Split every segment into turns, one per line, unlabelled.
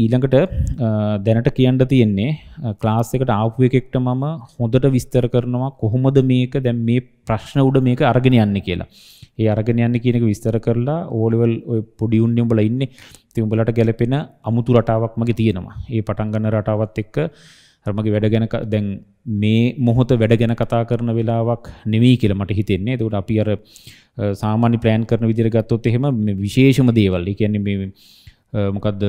ඊළඟට දැනට කියන්න තියෙන්නේ ක්ලාස් එකට ආපු එකෙක්ට මම හොඳට විස්තර කරනවා කොහොමද මේක දැන් මේ ප්‍රශ්න උඩ මේක අරගෙන යන්නේ කියලා. ඒ අරගෙන යන්නේ කියන එක විස්තර කරලා ඕලෙවල් ඔය පොඩි උන්නේ උඹලා ඉන්නේ. ඉතින් උඹලට ගැලපෙන අමුතු රටාවක් මගේ තියෙනවා. ඒ පටන් ගන්න රටාවත් එක්ක මගේ වැඩ ගැන දැන් මේ මොහොත වැඩ ගැන කතා කරන වෙලාවක් නෙවෙයි කියලා මට හිතෙන්නේ. ඒකට අපි අර සාමාන්‍ය ප්ලෑන් කරන විදිහට ගත්තොත් එහෙම විශේෂම දේවල්. ඒ කියන්නේ මේ මොකද්ද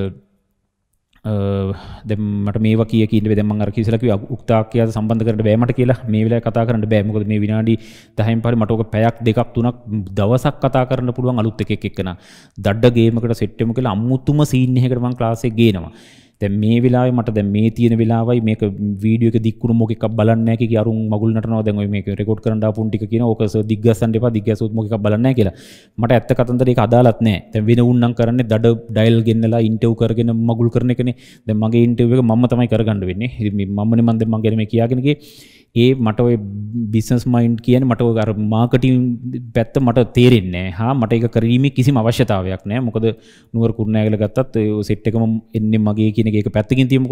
දෙමට මේ කිය කිය දෙම කිසිලක උක්තාකය සම්බන්ධ කරට බෑමට කියලා මේ වෙලා කතා කරට බෑමකද මේ විනාඩි දහයිම් පරි මටෝක පැයක් දෙකක් තුනක් දවසක් කතා කරන්න පුළුවන් අලුත් එකක් එක්කෙන දඩ්ඩගේමකට සෙට්ටම කියලා අමුතුම සීන්නහකටමං ලාසේ ගේනවා දැ මේ වෙලා මට දැ මේ තියෙන වෙලාවයි මේක වීඩියක දික්කුණු මොකක් බලන්නෑ අරු මගුල්න්නටනවා දැන් මේක රෙකෝඩ් කරන්න පුන්ටි කියන ඕකස දිගසන්ට දිගසුත් මොකක් බලන්න කියලා මට ඇත්ත කතන්දරේ අදාලත් නෑ තැ වෙන උන්නම් කරන්න දඩ ඩයිල් ගෙන්න්නලා ඉන්ටව් කරගෙන මගුල් කරන කන දැ මගේ ඉන්ටව එක මම තමයි කරගන්න වෙන්නේ මමන මන්ද මගේම කියාගෙනගේ ඒ මට බිස්නස් මයින්් කියන මට ගර මාකටින් පැත්ත මට තේරෙන්නේ හා මට එක කරීම කිසි අවශ්‍යතාවයක් නෑ මොකද නුවර කුරුණෑගල ගත්තත් සෙට්කම එන්න මගේ කියන එක පැත්තකින් තියමක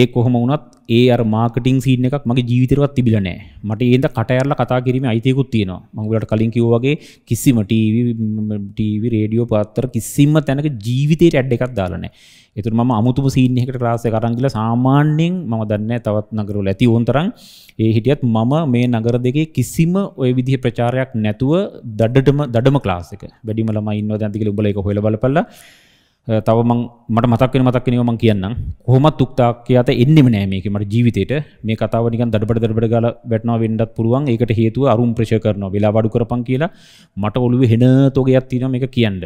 ඒ කොහොම වුණත් ඒ අර මාකටින් සිීන එකක් මගේ ජීවිතරවත් තිබිලනෑ මට ඒද කටයරල කතා කිරීම අයිතයකුත් තියෙනවා මංගලට කලින් කිව්වගේ කිසිම ටීවි රේඩියෝ පාත්තර කිසිම තැනක ජීවිතයට ඇඩ් එකක් දාලනෑ එතුර ම අමුතුම සීනයකට රාසය කරංගිල සාමාන්‍යෙන් මම දන්න තවත් නගරුල ඇති ඕන්තරන් ඒ හිටියත් මම මේ නගර දෙකේ කිසිම ඔය විදිහ ප්‍රචාරයක් නැතුව දඩටම දඩම ලාසික වැඩිමලම ඉන්න දැතිකල උබල එක හොල බලපල්ල තව මං මට මතක්කෙන මතක්කෙනව මං කියන්නම් කොහොම තුක්තාක් අත එන්නෙම නෑ මේක මට ජීවිතයට මේ කතාව නිකන් දඩබඩ දඩබඩ ගාලා වැටෙනවා වෙන්නත් පුළුවන් ඒකට හේතුව අරුම් ප්‍රෙෂර් කරනවා වෙලා වඩු කරපන් කියලා මට ඔළුවේ හෙන තෝගයක් තියෙනවා මේක කියන්න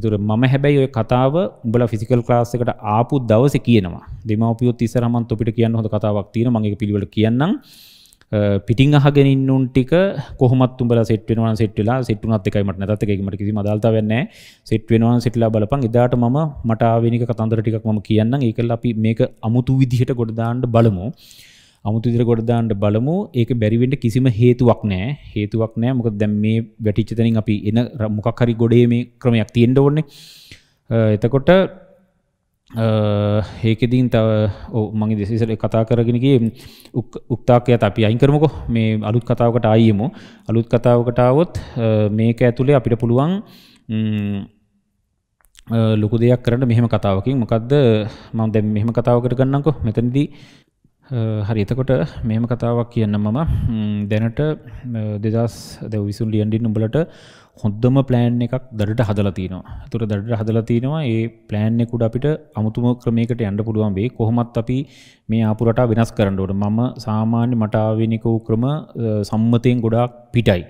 ඉතුර මම හැබැයි ඔය කතාව උඹල ෆිසිකල් ලාස්සකට ආපු දවස කියනවා දෙමවපියොත් ඉස්සරමන්ත පිට කියන්න හොඳ කතාවක් තියෙන මගේ පිළිවල කියන්නම් පිටිං අහගෙන ඉන්නුන් ටික කොහොමත් උඹලා සෙට් වෙනවා සෙට් වෙලා සෙට් උනත් එකයි මට නැතත් එකයි මට කිසිම අදාළතාවයක් නැහැ සෙට් වෙනවා සෙට්ලා බලපන් එදාට මම මට ආවෙනික කතන්දර ටිකක් මම කියන්නම් ඒකල අපි මේක අමුතු විදිහට ගොඩ දාන්න බලමු අමුතුදිර ගොඩදාන්ට බලමු ඒක බැරිවෙන්ට කිසිම හේතුවක් නෑ හේතුවක් නෑ මොක දැම් මේ වැටිච්චතනින් අපි එන මොකක් හරි ගොඩේ මේ ක්‍රමයක් තියෙන්ට ඕන්න එතකොට ඒකෙදින් තව මගේ දෙසිසල කතා කරගෙනගේ උක්තාකයත් අපි අයිකරමකො මේ අලුත් කතාවකට ආයමු අලුත් කතාවකටාවොත් මේක ඇතුළේ අපිට පුළුවන් ලොකු දෙයක් කරන්න මෙහෙම කතාවකින් මොකක්ද මම දැම් මෙහෙම කතාවකට ගන්නකො මෙතැනදී හරි එතකොට මෙම කතාවක් කියන්න මම දැනට දෙදස් දැ විසුන් ලියන්ඩින් උඹලට හොද්දම ප්ලෑන් එකක් දඩට හදලතිනවා තුර දඩට හදලතිනවා ඒ ප්ලෑන් එකුඩ අපිට අමුතුම ක්‍රමයකට යන්න පුළුවන් වේ කොහොමත් අපි මේ ආපුරට වෙනස් කරන්නට මම සාමාන්‍ය මටාවෙනික වූ ක්‍රම සම්මතයෙන් ගොඩක් පිටයි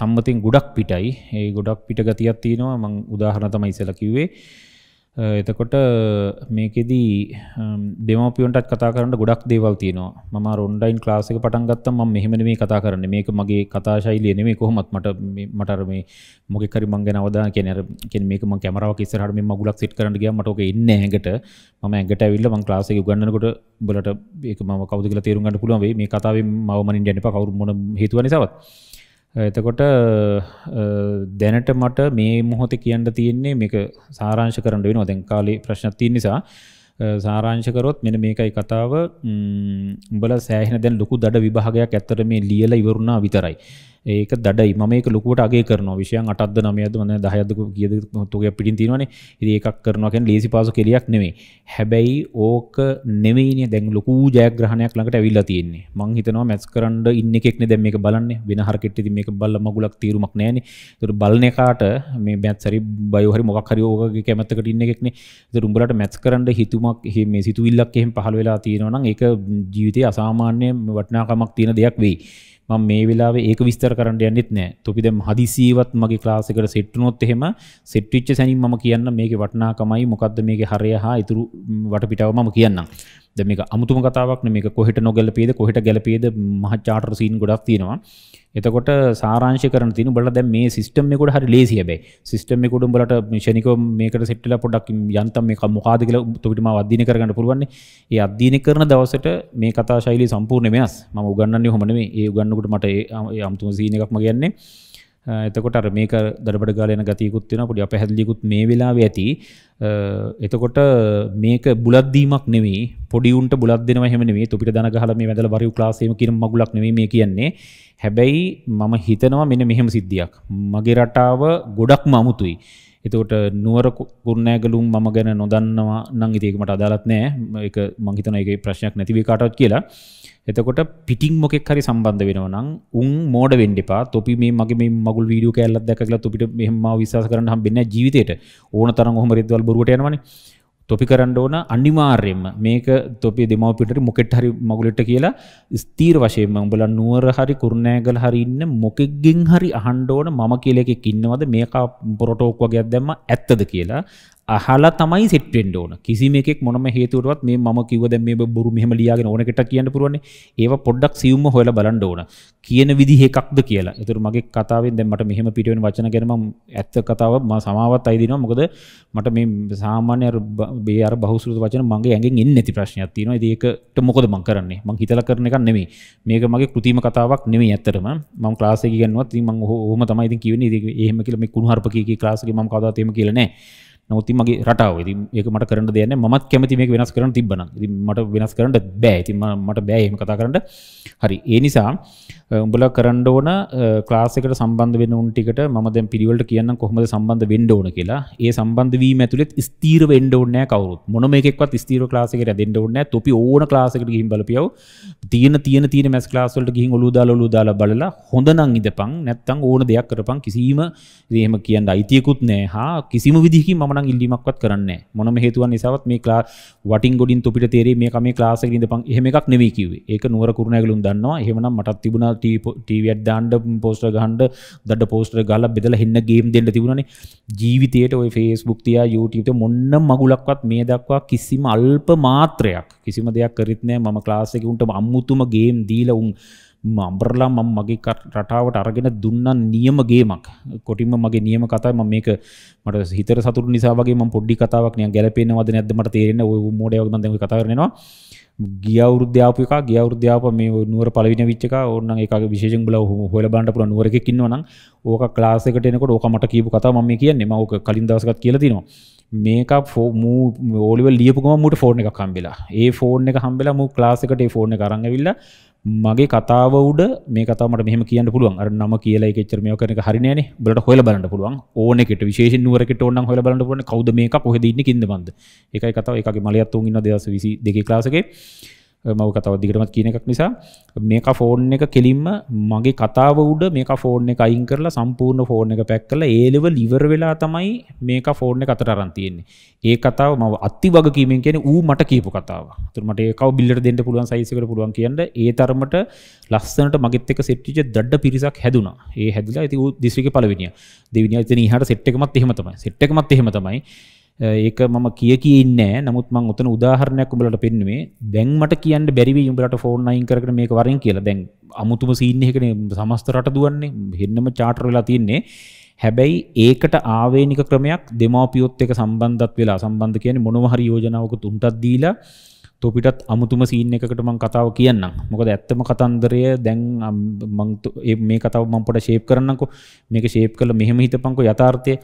සම්මතින් ගොඩක් පිටයි ඒ ගොඩක් පිට ගතියක් තියෙනවා මං උදාහරණ තමයි ඉසල කිව්වේ එතකොට මේකෙදී දෙමපියන්ටත් කතා කරන්න ගොඩක් දේවල් තියෙනවා ම රොන්ඩයින් ලාසික පටන්ගත්තම මෙහමන මේ කතා කරන්න මේක මගේ කතාශෛලිය නෙමේ කොහොමත් මට මටර මේ මොක කරි මංග නවදා කැනර මේකම කැමරාව කිසරහට මේ මගුලක් සිට කරන්නගේ මටක ඉන්න ඇඟට ම ඇඟට ඇවිල්ල මං ලාසික ගන්නකොට බලට ඒක ම කවදල තේරුගන්න පුළුවන් මේ කතාව මවමනින් ජැනප කවරු මොන හේතුව නිසාවත්. එතකොට දැනට මට මේ මොහොතේ කියන්න තියෙන්නේ මේක සාරාංශ කරන්න වෙනවා දැන් කාලේ ප්‍රශ්නක් තියෙන නිසා සාරාංශ කරොත් මෙන්න මේකයි කතාව උඹලා සෑහෙන දැන් ලොකු දඩ විභාගයක් ඇත්තට මේ ලියලා ඉවරුණා විතරයි ඒක දඩයි මම ඒක ලොකුවට අගේ කරන විෂයන් අටද නමයද වන දහයද කියද තුගේ පිටින් තිනවන ඒකක් කරනවාකැන් ලේසි පාසු කෙලියක් නෙවේ හැබැයි ඕක නෙවෙයි දැන් ලොකු ජයග්‍රහණයක් ලඟට ඇවිල්ලා තියන්නේ මං හිතනවා මැස් කරන්න ඉන්න එකෙක්න දැම මේ බලන්න වෙන හරකෙට ති මේක බල්ල මගුලක් තීරුමක් නෑන තුර බලනකාට මේ බැත්සරි බයහරි මොක්හරි ඕකගේ කැමත්තකට ඉන්න එකෙක්න තුරුම්ඹලට මැස් කරන්න හිතුමක් හ මේ සිතුවිල්ලක් එහෙම පහළ වෙලා තියෙනවනම් ඒක ජීවිතය අසාමාන්‍ය වටනාකමක් තියෙන දෙයක් වෙයි මම මේ වෙලාවේ ඒක විස්තර කරන්න යන්නෙත් නෑ. තොපි දැන් හදිසියවත් මගේ ක්ලාස් එකට සෙට් වුණොත් එහෙම සෙට් වෙච්ච සැනින් මම කියන්න මේකේ වටිනාකමයි මොකද්ද මේකේ හරය හා ඊතුරු වටපිටාව මම කියන්නම්. දෙමක අමුතුම කතාවක් මේක කොහට නොගැල පේද කොහට ගැලපේද මහචාට සීන් ගොඩක් තියෙනවා එතකොට සාරංශ කර තින බල දැ මේ සිස්ටම්මකුට හරි ලේසියබේ සිස්ටම්මකුඩම් බලට මිෂණක මේකට සිටල පොඩක් යන්තම් මේ මොකාද කියල තුටම අධ්‍යන කරගන්න පුළුවන්නේ ඒ අධ්‍යන කරන දවසට මේ කතා ශෛලි සම්පූර්ණ මෙස් ම උගන්න හොමනේ ඒ උගන්නකුට මට අම්තුම සීනකක්ම කියන්නේ එතකොට අර මේක දඩබඩ ගාලයන ගතියකුත් වෙන පොඩි අපහැදලිකුත් මේ වෙලාවේ ඇති එතකොට මේක බුලද්දීමක් නෙවෙයි පොඩි උන්ට බුලත් දෙනවා එහෙම නෙවෙයි තොපිට දන ගහලා මේ වැදලා බරිව් ක්ලාස් එහෙම කියන මගුලක් නෙවෙයි මේ කියන්නේ හැබැයි මම හිතනවා මෙන්න මෙහෙම සිද්ධියක් මගේ රටාව ගොඩක්ම අමුතුයි එතකොට නුවර කුරුණෑගලුම් මම ගැන නොදන්නවා නම් ඉතින් ඒකට අදාළත් නෑ ඒක මං හිතනවා ඒකේ ප්‍රශ්නයක් නැති වෙයි කාටවත් කියලා එතකොට පිටින් මොකෙක් හරි සම්බන්ධ වෙනවනම් උන් මෝඩ වෙන්න එපා. තොපි මේ මගේ මේ මගුල් වීඩියෝ කෑල්ලක් දැක්ක කියලා තොපිට මෙහෙම මාව විශ්වාස කරන්න හම්බෙන්නේ නැහැ ජීවිතේට. ඕන තරම් ඔහම රෙද්වල් බොරුවට යනවනේ. තොපි කරන්න ඕන අනිවාර්යෙන්ම මේක තොපි දෙමව්පියන්ට මොකෙට් හරි මගුලට කියලා ස්ථීර වශයෙන්ම උඹලා නුවර හරි කුරුණෑගල හරි ඉන්න මොකෙක්ගෙන් හරි අහන්න ඕන මම කියලා එකෙක් ඉන්නවද මේක පොරටෝක් වගේක් දැම්ම ඇත්තද කියලා අහලා තමයි සිටෙන්ඩ ඕන කිසිම එකෙක් මොනම හේතුරුවත් මේ ම කිවද මේ බොරු මෙහම ලියගෙන ඕනකට කියන්න පුරුවන්නේ ඒ පොඩ්ඩක් සියුම හොල බලන්ඩ ඕන කියන විදිහෙකක්ද කියලා එතුර මගේ කතාවෙන් දැමට මෙහම පිටුවෙන් වචන කරම ඇත්ත කතාව ම සමාවත් අයිදිනවා මොකද මට මේ සාමාන්‍ය බේර බහුසුර වචන මගේ ඇගෙන් එන්න ඇති ප්‍රශ්නයක් තියෙනවා ඒකට මොකද මං කරන්නේ මං හිතල කරන එක නෙමේ මේක මගේ කෘතිම කතාවක් නෙමේ ඇත්තරම මං ක්ලාසය කියන්නවා ති මං හෝම තමයි ති කියවන්නේ ඒ එහෙම කියල මේ කුණු හරපකි ක්ලාසක ම කතාවතම කියලනෑ නවති මගේ රටාව ති ඒක මට කරන්න දෙයන්න මත් කැමති මේ වෙනස් කරන තිබන මට වෙනස් කරට බෑ තිම මට බෑහම කතා කරට හරි ඒ නිසා උඹල කරන්න ඕන ක්ලාසිකට සම්බන්ධ වෙන උන්ටිකට මදැ පිරිවලට කියන්න කොහොමද සම්බන්ධ වෙන්ඩ ඕන කියලා ඒ සම්බන්ධ වී ඇතුළෙත් ස්තීර වෙන්ඩ ඕන්න කවරුත් මොනම එකක්වත් ස්තීර ලාසිකට දෙන්න ඕන්න තොපි ඕන ලාසිකට ගිහිම් බලපියව තියෙන තියෙන තියෙන මැස් ලාසල්ට ගිහින් ඔලුදාලොලු දාලා බලලා හොඳනං ඉදපං නැත්තං ඕන දෙයක් කරපං කිසිීම දහෙම කියන්න අයිතියකුත් නෑ හා කිසිම විදිහකි මනං ඉල්ලිමක්වත් කරන්න මොනම හේතුවන් නිසාවත් මේ කලා වටින් ගොඩින් තුපිට තේරේ මේ මේ ලාසක ඉඳපං එහෙම එකක් නෙවකිවේ ඒක නුවර කරුණැගලුම් දන්නවා හෙමන මටත් තිබුණා ටීවත් දාන්ඩ පෝස්ට ගහන්ඩ දට පෝස්ට ගල බෙදල හන්න ගේම් දෙන්න තිබුණන ජීවිතයට ඔය ෆේස් බුක්තියා යුටට මොන්න මගුලක්වත් මේ දක්වා කිසිම අල්ප මාත්‍රයක් කිසිම දෙයක් කරිත්නෑ මම ලාසකුන්ට අම්මුතුම ගේම් දීලවුන් මම්බරලා මම මගේ රටාවට අරගෙන දුන්නන් නියමගේමක් කොටිම මගේ නියම කතාම මේක මට හිතර සතුර නිසාගේ ම පොඩි කතාවක් ගැලපෙනවද නැදමට තේරෙන ඔය මෝඩයක්ම කතාරනවා ගියවුරුද්‍යාපක ගියවුරුද්‍යාප මේ නුවර පලවින විච්චක ඕන්න එකගේ විශේෂ බල හොල බන්ඩ පුල නුවරක කින්නවන ඕක ලාසකටනකොට ඕකමට කියපු කතා ම කියන්නේ මක කලින් දසකත් කියලතිනවා මේක ෆෝ මූ ඕලිව ලියපුකම මුට ෆෝර්න එක කම්බෙලා ඒ ෆෝර්න එක හම්බෙලා මු ලාසකට ෆෝර්න කරන්න විල්ලා මගේ කතාව උඩ මේ කතාවට මෙහම කියන්න පුළුවන් අර නම කියලා එකෙච්චර මේක කරන එක හරිනේ නේ බලට හොයලා බලන්න පුළුවන් ඕනෙකට විශේෂ නුවරකට ඕනනම් හොයලා බලන්න පුළුවන් කවුද මේක කොහෙද ඉන්නේ කින්ද මන්ද ඒකයි කතාව ඒකගේ මලියත් උන් ඉන්න 2022 ක්ලාස් එකේ මව කතව දිගටමත් කියන එකක් නිසා මේක ෆෝන් එක කෙලින්ම මගේ කතාව උඩ මේක ෆෝන් එක අයින් කරලා සම්පූර්ණ ෆෝන් එක පැක් කරලා ඒලෙව ලිවර් වෙලා තමයි මේක ෆෝන් එක අතට අරන් තියෙන්නේ. ඒ කතාව මම අති වගකීමෙන් කියන්නේ ඌ මට කියපු කතාව. ඒතර මට ඒකව බිල්ලට දෙන්න පුළුවන් සයිස් එකට පුළුවන් කියන්නේ ඒ තරමට ලස්සනට මගෙත් එක්ක සෙට් වෙච්ච දඩ පිරිසක් හැදුනා. ඒ හැදිලා ඉතින් ඌ දිස්ත්‍රික්කේ පළවෙනියා. දෙවෙනියා ඉතින් ඊහාට සෙට් එකමත් එහෙම තමයි. සෙට් එකමත් එහෙම තමයි. ඒක මම කිය කියන්නේ නමුත් මං උතන උදාහරණයක් උඹලට පෙන්නුවේ දැන් මට කියන්න බැරි වෙයි උඹලට ෆෝන් අයින් කරගෙන මේක වරෙන් කියලා. දැන් අමුතුම සීන් එකකනේ සමස්ත රට දුවන්නේ. හෙන්නම චාටර් වෙලා තියෙන්නේ. හැබැයි ඒකට ආවේනික ක්‍රමයක් දෙමාපියොත් එක්ක සම්බන්ධත් වෙලා සම්බන්ධ කියන්නේ මොනවා හරි යෝජනාවකට උන්ටත් දීලා තොපිටත් අමුතුම සීන් එකකට මං කතාව කියන්න මොකද ඇත්තම කතන්දරය දැන් මේ කතාව මං පොට ශේප් කරන්නකෝ මේක ශේප් කළ මෙහෙම හිතපංකු යථාර්ථය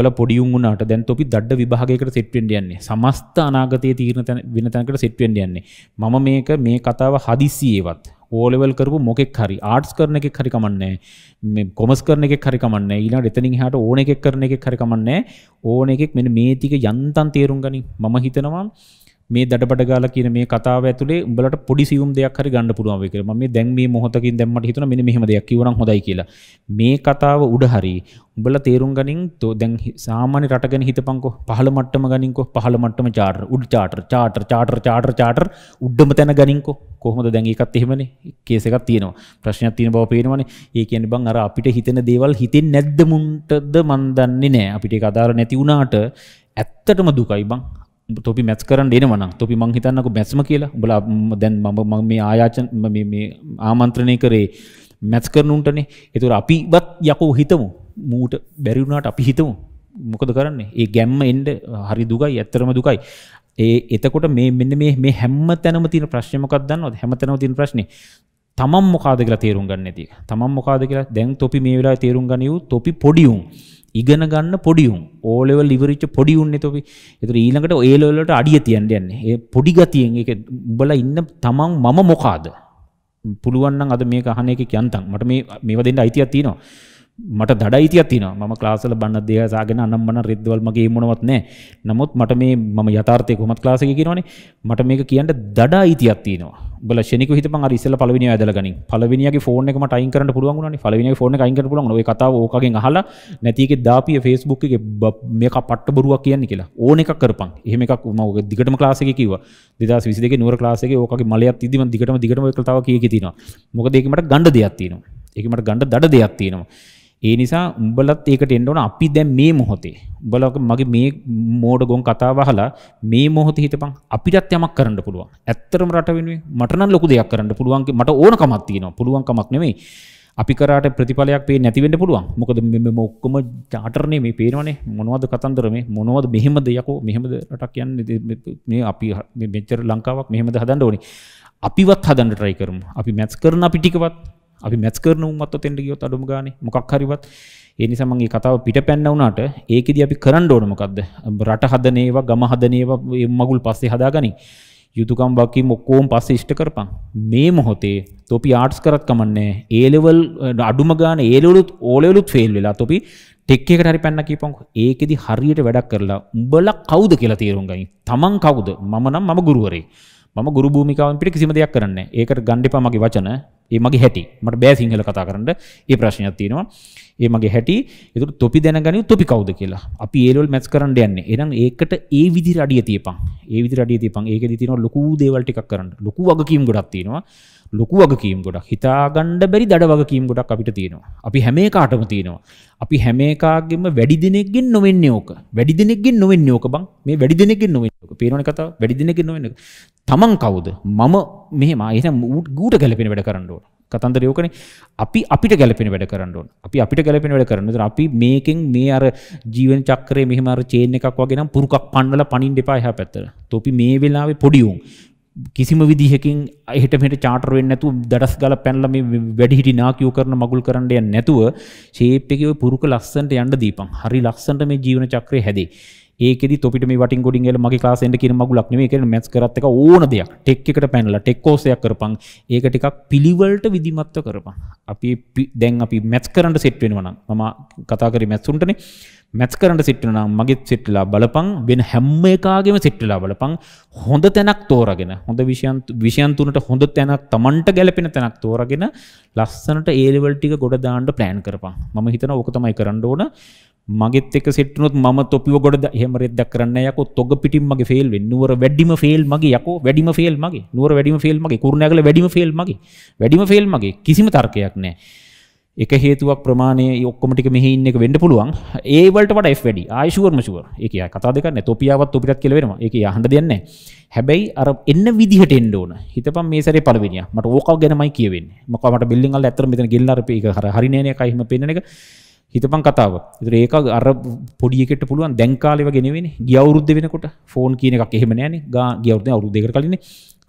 බල පොඩියුන්ගුණට දැන් තොපි දඩ්ඩ විභාගකට සෙට්වෙන්ඩියන්නේ සමස්ත අනාගතය තීරණ තැන වෙන තැනකට සෙට්වෙන්ඩියන්නේ මම මේක මේ කතාව හදිසියේවත් ඕලෙවල් කරපු මොකෙක් හරි ආර්ටස් කරන එකෙක් හරිකමන්නේ මේ කොමස් කරන එකෙක් හරිකමන්න ඊළඟ එතනින් එහාට ඕන එකෙක් කරන එකෙක් හරිකමන්නේ ඕන එකෙක් මෙන්න මේ ටික යන්තම් තේරුම් ගනි මම හිතනවා මේ දඩපට ගාල කියන මේ කතාව ඇතුලේ උඹලට පොඩි සියුම් දෙයක් හරි ගන්න පුළුවන් වෙයි කියලා. මම මේ දැන් මේ මොහොතකින් දැම්මට හිතන මෙන්න මෙහෙම දෙයක් කිව්වනම් හොඳයි කියලා. මේ කතාව උඩ හරි උඹලා තේරුම් ගනින් දැන් සාමාන්‍ය රට ගැන හිතපන්කෝ. පහළ මට්ටම ගනින්කෝ. පහළ මට්ටම චාටර් උඩ චාටර් චාටර් චාටර් චාටර් චාටර් උඩම තැන ගනින්කෝ. කොහොමද දැන් ඒකත් එහෙමනේ. කේස් එකක් තියෙනවා. ප්‍රශ්නයක් තියෙන බව පේනවනේ. ඒ කියන්නේ බං අර අපිට හිතෙන දේවල් හිතෙන්නේ නැද්ද මුන්ටද මන් දන්නේ නැහැ. අපිට ඒක අදාළ නැති වුණාට ඇත්තටම දුකයි බං තොපි මැත් කරන්න එනවන තොපි මං හිතන්නක බැස්ම කියලා බල දැන් මම මං මේ ආයාචන් ආමන්ත්‍රණය කරේ මැත්ස් කරනුන්ටනේ එතුර අපි බත් යකෝ හිතමු මූට බැරිවුණට අපි හිතමු මොකද කරන්නේ ඒ ගැම්ම එන්ඩ හරි දුකයි ඇත්තරම දුකයි ඒ එතකොට මේ මෙන්න මේ මේ හැම්ම තැනම තින ප්‍රශ්නමකක් දන්නවද හැම තැනව තින ප්‍රශ්නය තමම් මොකාද කියලා තේරුම් ගන්න ඇති තමම් මොකාද කියලා දැන් තොපි මේ වෙලා තේරුම් ගනියු තොපි පොඩියුම් ඉගෙන ගන්න පොඩියුන් ඕලෙවල් ඉවරිච්ච පොඩියුන් එතොපි එතර ඊළඟට ඒලවලට අඩිය තියන්න යන්නේ ඒ පොඩි ගතියෙන් එක උඹල ඉන්න තමන් මම මොකාද පුළුවන්නම් අද මේ කහන එක කියන්තන් මට මේ මේව දෙන්න අයිතියක් තියෙනවා මට දඩයිතිය තින ම ලාසල බන්න දයාසාගෙන අනම්බන රෙද්වල්මගේ මොනවත් නෑ නමුත් මට මේ ම යතාර්ථය කොමත් ලාසක කියනවනේ මට මේක කියන්න දඩා යිතියක් තිනවා බල ශනික හිත ප රිසල පලවිනි ඇදලගනි පලවිනිගේ ෆෝන එකම ටයින් කරට පුළුවන් පලවිනි ෆෝන අයිකර පුළුවන් ඔය කතාව ඕකගෙන් අහලා නැතික දාපිය ෆේස්බුක් එක මේක පට්ට බොරුවක් කියන්නේ කියලා ඕන එකක් කරපන් එහෙම එකක් මගේ දිගටම ක්ලාසක කිව දෙදා විසික නුවර ලාසක ඕකගේ මලයක් තිදිම දිගටම දිගටම කතාව කිය තින මොකදේකමට ගණඩ දෙයක් තිනවා එකමට ගණඩ දඩ දෙයක් තිනවා ඒ නිසා උඹලත් ඒකට එන්න ඕන අපි දැන් මේ මොහොතේ උඹලක මගේ මේ මෝඩ ගොන් කතාව අහලා මේ මොහොතේ හිටපන් අපිටත් යමක් කරන්න පුළුවන්. ඇත්තටම රට වෙනුවෙන් මට නම් ලොකු දෙයක් කරන්න පුළුවන් මට ඕන කමක් තියෙනවා. පුළුවන් කමක් නෙමෙයි. අපි කරාට ප්‍රතිඵලයක් පේ නැතිවෙන්න පුළුවන් මොකද මෙම ඔක්කොම චාටරනේ මේ පේනවනේ මොනවද කතන්දර මේ මොනවද මෙහෙමද යකෝ මෙහෙමද රටක් කියන්නේ මේ අපි මෙච්චර ලංකාවක් මෙහෙමද හදන්න ඕනේ අපිවත් හදන්න try කරමු අපි මැච් කරන අපි ටිකවත් අපි මැස් කරන උන්වත් තෙන්ට ගියොත් අඩුම ගානේ මොකක් හරිවත් ඒ නිසා මම මේ කතාව පිට පැන්න වුණාට ඒකෙදි අපි කරන්න ඕන මොකද්ද රට හදන ඒවා ගම හදන ඒවා මගුල් පස්සේ හදාගනින් යුතුකම් බකි මොක්කෝම් පස්ස ඉෂ්ට කරපං මේ මොහොතේ තොපි ආට්ස් කරත් කමන්නේ ඒලෙවල් අඩුම ගාන ඒලවලුත් ඕලෙවලුත් ෆෙල් වෙලා තොපි ටෙක් එකට හරි පැන්න කියපංකෝ ඒකෙදි හරියට වැඩක් කරලා උඹලා කවුද කියලා තේරුම් ගනි තමන් කවුද මම නම් මම ගුරුවරේ මම ගුරු භූමිකාවෙන් පිට කිසිම දෙයක් කරන්නේ ඒකට ගණ්ඩිපා මගේ වචන ඒමගේ හැටි මට බෑ සිංහල කතා කරන්න ඒ ප්‍රශ්නයක් තියෙනවා ඒමගේ හැටි එතුට තොපි දැනගනි තොපි කවුද කියලා අපි ඒලොල් මැස් කරන්න යන්න එනම් ඒකට ඒ විදි රඩිය තියපන් ඒ විදි රඩිය තියපන් ඒක තින ලොකූ දේවල්ටික් කරන්න ලොකු වගකීම් ගොඩක් තියෙනවා ලොකු වගකීම් ගොඩක් හිතාගණ්ඩ බැරි දඩ වගකීම් ගොඩක් අපිට තියෙනවා අපි හැමේ කාටම තියෙනවා අපි හැමේකාගෙම වැඩි දෙනෙක්ගෙන් නොවෙන්න ඕක වැඩි දෙනෙක්ගෙන් නොවෙන්න ඕක බං මේ වැඩි දෙනෙක්ගෙන් නොවෙන්න ඕක පේනවනේ කතාව වැඩි දෙනෙක්ගෙන් නොවෙන්න තමන් කවුද මම මෙහෙම එහෙනම් ඌට ගැලපෙන වැඩ කරන්න ඕන කතන්දර යෝකනේ අපි අපිට ගැලපෙන වැඩ කරන්න ඕන අපි අපිට ගැලපෙන වැඩ කරන්න ඕන අපි මේකෙන් මේ අර ජීවන චක්‍රේ මෙහෙම අර චේන් එකක් වගේ නම් පුරුකක් පන්නලා පනින්න එපා එහා පැත්තට තෝපි මේ වෙලාවේ පොඩි උන් කිසිම විදිහකින් අහිට මෙට චාටර වෙන්න නැතුව දඩස් ගල පැනලා මේ වැඩි හිටි නාකියෝ කරන මගුල් කරන්න යන්නේ නැතුව ෂේප් එකේ ওই පුරුක ලස්සනට යන්න දීපන්. හරි ලස්සනට මේ ජීවන චක්‍රය හැදේ. ඒකෙදි තොපිට මේ වටින් ගොඩින් ගල මගේ කාසෙන්ට කියන මගුලක් නෙමෙයි කියලා මැච් කරත් එක ඕන දෙයක් ටෙක් එකට පැනලා ටෙක් කෝස් එකක් කරපන් ඒක ටිකක් පිළිවෙලට විධිමත්ව කරපන් අපි දැන් අපි මැච් කරන්න සෙට් වෙනවා නම් මම කතා කරේ මැච් උන්ටනේ මැච් කරට සිට්ටනම් මගේත් සිට්ලා බලපං වෙන හැම්ම එකගේම සිට්ටලා බලපං හොඳ තැනක් තෝරගෙන හොඳ විෂයන්තුනට හොඳ තැනක් තමන්ට ගැලපෙන තැනක් තෝරගෙන ලස්සනට ඒලවල්ටික ගොඩ දාන්නට ප්ලෑන් කරපං ම හිතන ඕකතමයි කරන්න ඕන මගෙත් එක සිටනුත් ම තොපිව ගොඩ හෙමරෙද කරන්න යක තොග පිටිම් මගේ ෆෙල් නුවර වැඩිම ෆෙල් මගේ යකෝ වැඩිම ෆෙල් මගේ නුවර වැඩිම ෆෙල් මගේ කුරුණගල වැඩිම ෆෙල් මගේ වැඩිම ෆෙල් මගේ කිසිම තර්කයක් නෑ එක හේතුවක් ප්‍රමාණය ඔක්කොම ටික මෙහි ඉන්න එක වෙන්න පුළුවන් ඒවලට වඩා F වැඩි ආයෂුවර්ම ෂුවර් ඒක යා කතා දෙකක් නැහැ තොපියාවත් තොපිටත් කියලා වෙනවා ඒක යා හඳ දෙන්නේ හැබැයි අර එන්න විදිහට එන්න ඕන හිතපන් මේ සැරේ පළවෙනියා මට ඕකව ගැනමයි කියවෙන්නේ මොකව මට බිල්ඩින් වල ඇත්තට මෙතන ගෙල්ල අර ඒක හරි නෑ නේ කයිම පෙන්නන එක හිතපන් කතාව ඉතින් ඒක අර පොඩි එකට පුළුවන් දැන් කාලේ වගේ නෙවෙයිනේ ගිය අවුරුද්ද වෙනකොට ෆෝන් කියන එකක් එහෙම නෑනේ ගිය අවුරුද්දේ අවුරුද්දේකට කලින්නේ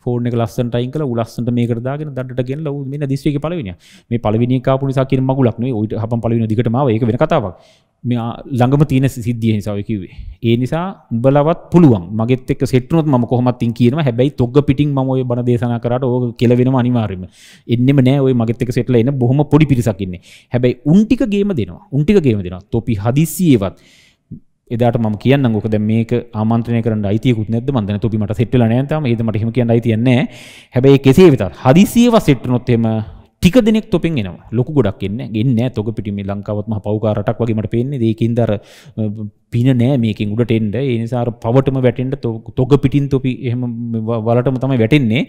ෆෝර්න ලස්සට යිකල ලස්සට මේක දාගෙන දට ගෙන් ලව මෙන්න දිස්වේක පලවෙන මේ පලවිනි කාපු නිසා කියන මගුලක්න ඔයිට හ පලවින දිකටම ඒක වෙන කතාවක් මෙයා ළඟම තියෙන සිද්ධිය නිසායකිවේ ඒ නිසා උඹලවත් පුළුවන් මගෙත් එක් සෙටනොත් ම කොහමත්තින් කියනවා හැබැයි තොග පිටින් ම ඔය බණ දේශනා කරට ඕක කෙලවෙනම අනිවාර්යම එන්නෙම නෑ ඔය මගෙත් එක සෙටල එන්න බොහොම පොඩි පිරිසකින්නේ හැබැයි උන්ටික ගේම දෙනවා උන්ටික ගේම දෙෙනවා තොපි හදිසියේවත් එදාට ම කියන්න ගොකද මේක ආමන්ත්‍රය කරන්න අයිතිකුත් නැද මන්දන තුබිමට සෙට්ල නෑතම ඒදමටහම කියන්න අයිතියන්නේ හැබැයි කෙසේ විතර හදිසියව සෙට්නොත්තෙම ටික දෙනෙක් තොපෙන් එනවා ලොක ගොඩක් එන්න ගන්න තොක පිටිමි ලංකාවත්ම පවකාරටක් වගේමට පෙන්නේ දෙකින් දර පින නෑ මේකින් උඩට එන්ඩ ඒනිසාර පවටම වැටෙන්ට තොක පිටින් තොපි එහම වලටම තමයි වැටෙන්නේ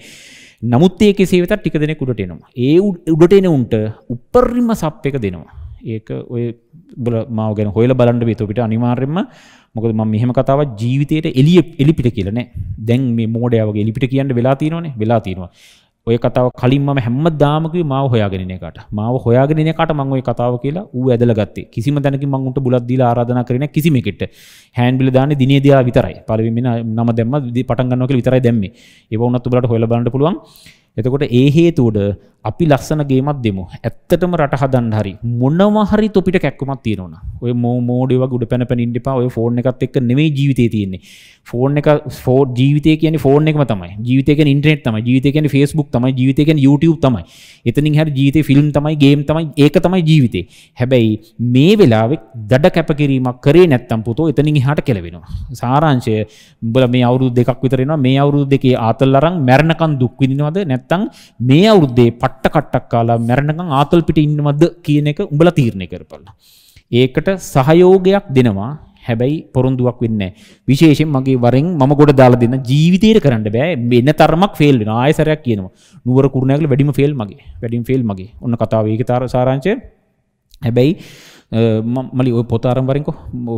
නමුත් ඒක සේවත ටික දෙනෙකුට එනවා ඒ උඩට එන උන්ට උපරිම සප් එක දෙනවා ඒක ඔය බල මාව ගැන හොයල බලන්න බේතුපිට අනිවාර්යෙන්ම මොකද ම මෙහම කතාව ජීවිතයට එලිය එලිපිට කියලන දැන් මේ මෝඩයාවගේ එලිපිට කියන්න වෙලා තියනවන වෙලා තියෙනවා ඔය කතාව කලින්ම හැම දාමක මාව හොයාගෙනනකට මාව හොයාගෙනනකට මං ඔය කතාව කියලා ඌ ඇදලගත්තේ කිසිම තැනක මංගුට බුලද්දිල ආරාධනා කරන කිසිමෙකට හැන්බිල දාන දිනේදයා විතරයි පලවිමෙන නම දැම පටගන්නක විතරයි දැම්ම ඒ වනත් තුබලට හොල බලන්න පුළුවන් එතකොට ඒ හේතුවට අපි ලස්සන ගේමත් දෙමු ඇත්තටම රට හදන්න හරි මොනව හරි තොපිට කැක්කමක් තියෙනවන ඔය මෝ මෝඩව ගුඩ පැන පැනින්ඩිපා ඔය ෆෝර්න එකත් එක් නෙමේ ජීවිතය තියෙන්නේ ෆෝර්න එක ෆෝ ජීවිතය කියන ෆෝර්න එකම තමයි ජීවිතයක ඉන්ටනෙට් තමයි ජීවිතයකන ෆස්බුක් තමයි ජීවිතයක YouTube තමයි එතනින් හැර ජීවිතය ෆිල්ම් තමයි ගේම් තමයි ඒක තමයි ජීවිතේ හැබැයි මේ වෙලාවෙක් දඩ කැපකිරීමක් කරේ නැත්තම් පුතෝ එතනින් හට කෙලවෙනවා සාරංශය බල මේ අවුරුදු දෙකක් විතරෙනවා මේ අවුරුදු දෙකේ ආතල් අරං මැරණකන් දුක් විදිනවද නැත්තං මේ අවුරුද්දේ පට කට්ට කට්ටක් කාලා මැරණකම් ආතල් පිට ඉන්නවද කියන එක උඹලා තීරණය කරපල්ලා. ඒකට සහයෝගයක් දෙනවා හැබැයි පොරොන්දුවක් වෙන්න විශේෂෙන් මගේ වරෙන් ම ගොඩ දාලා දෙන්න ජීවිතයට කරන්න බෑ වෙන්න තරමක් ෆෙල් වෙන ආයසරයක් කියනවා නුවර කුරුණෑගල වැඩිම ෆෙල් මගේ වැඩිම් ෆෙල් මගේ ඔන්න කතාව ඒක තර සාරංචය හැබැයි මලි ඔය පොතාරම්බරෙන්කො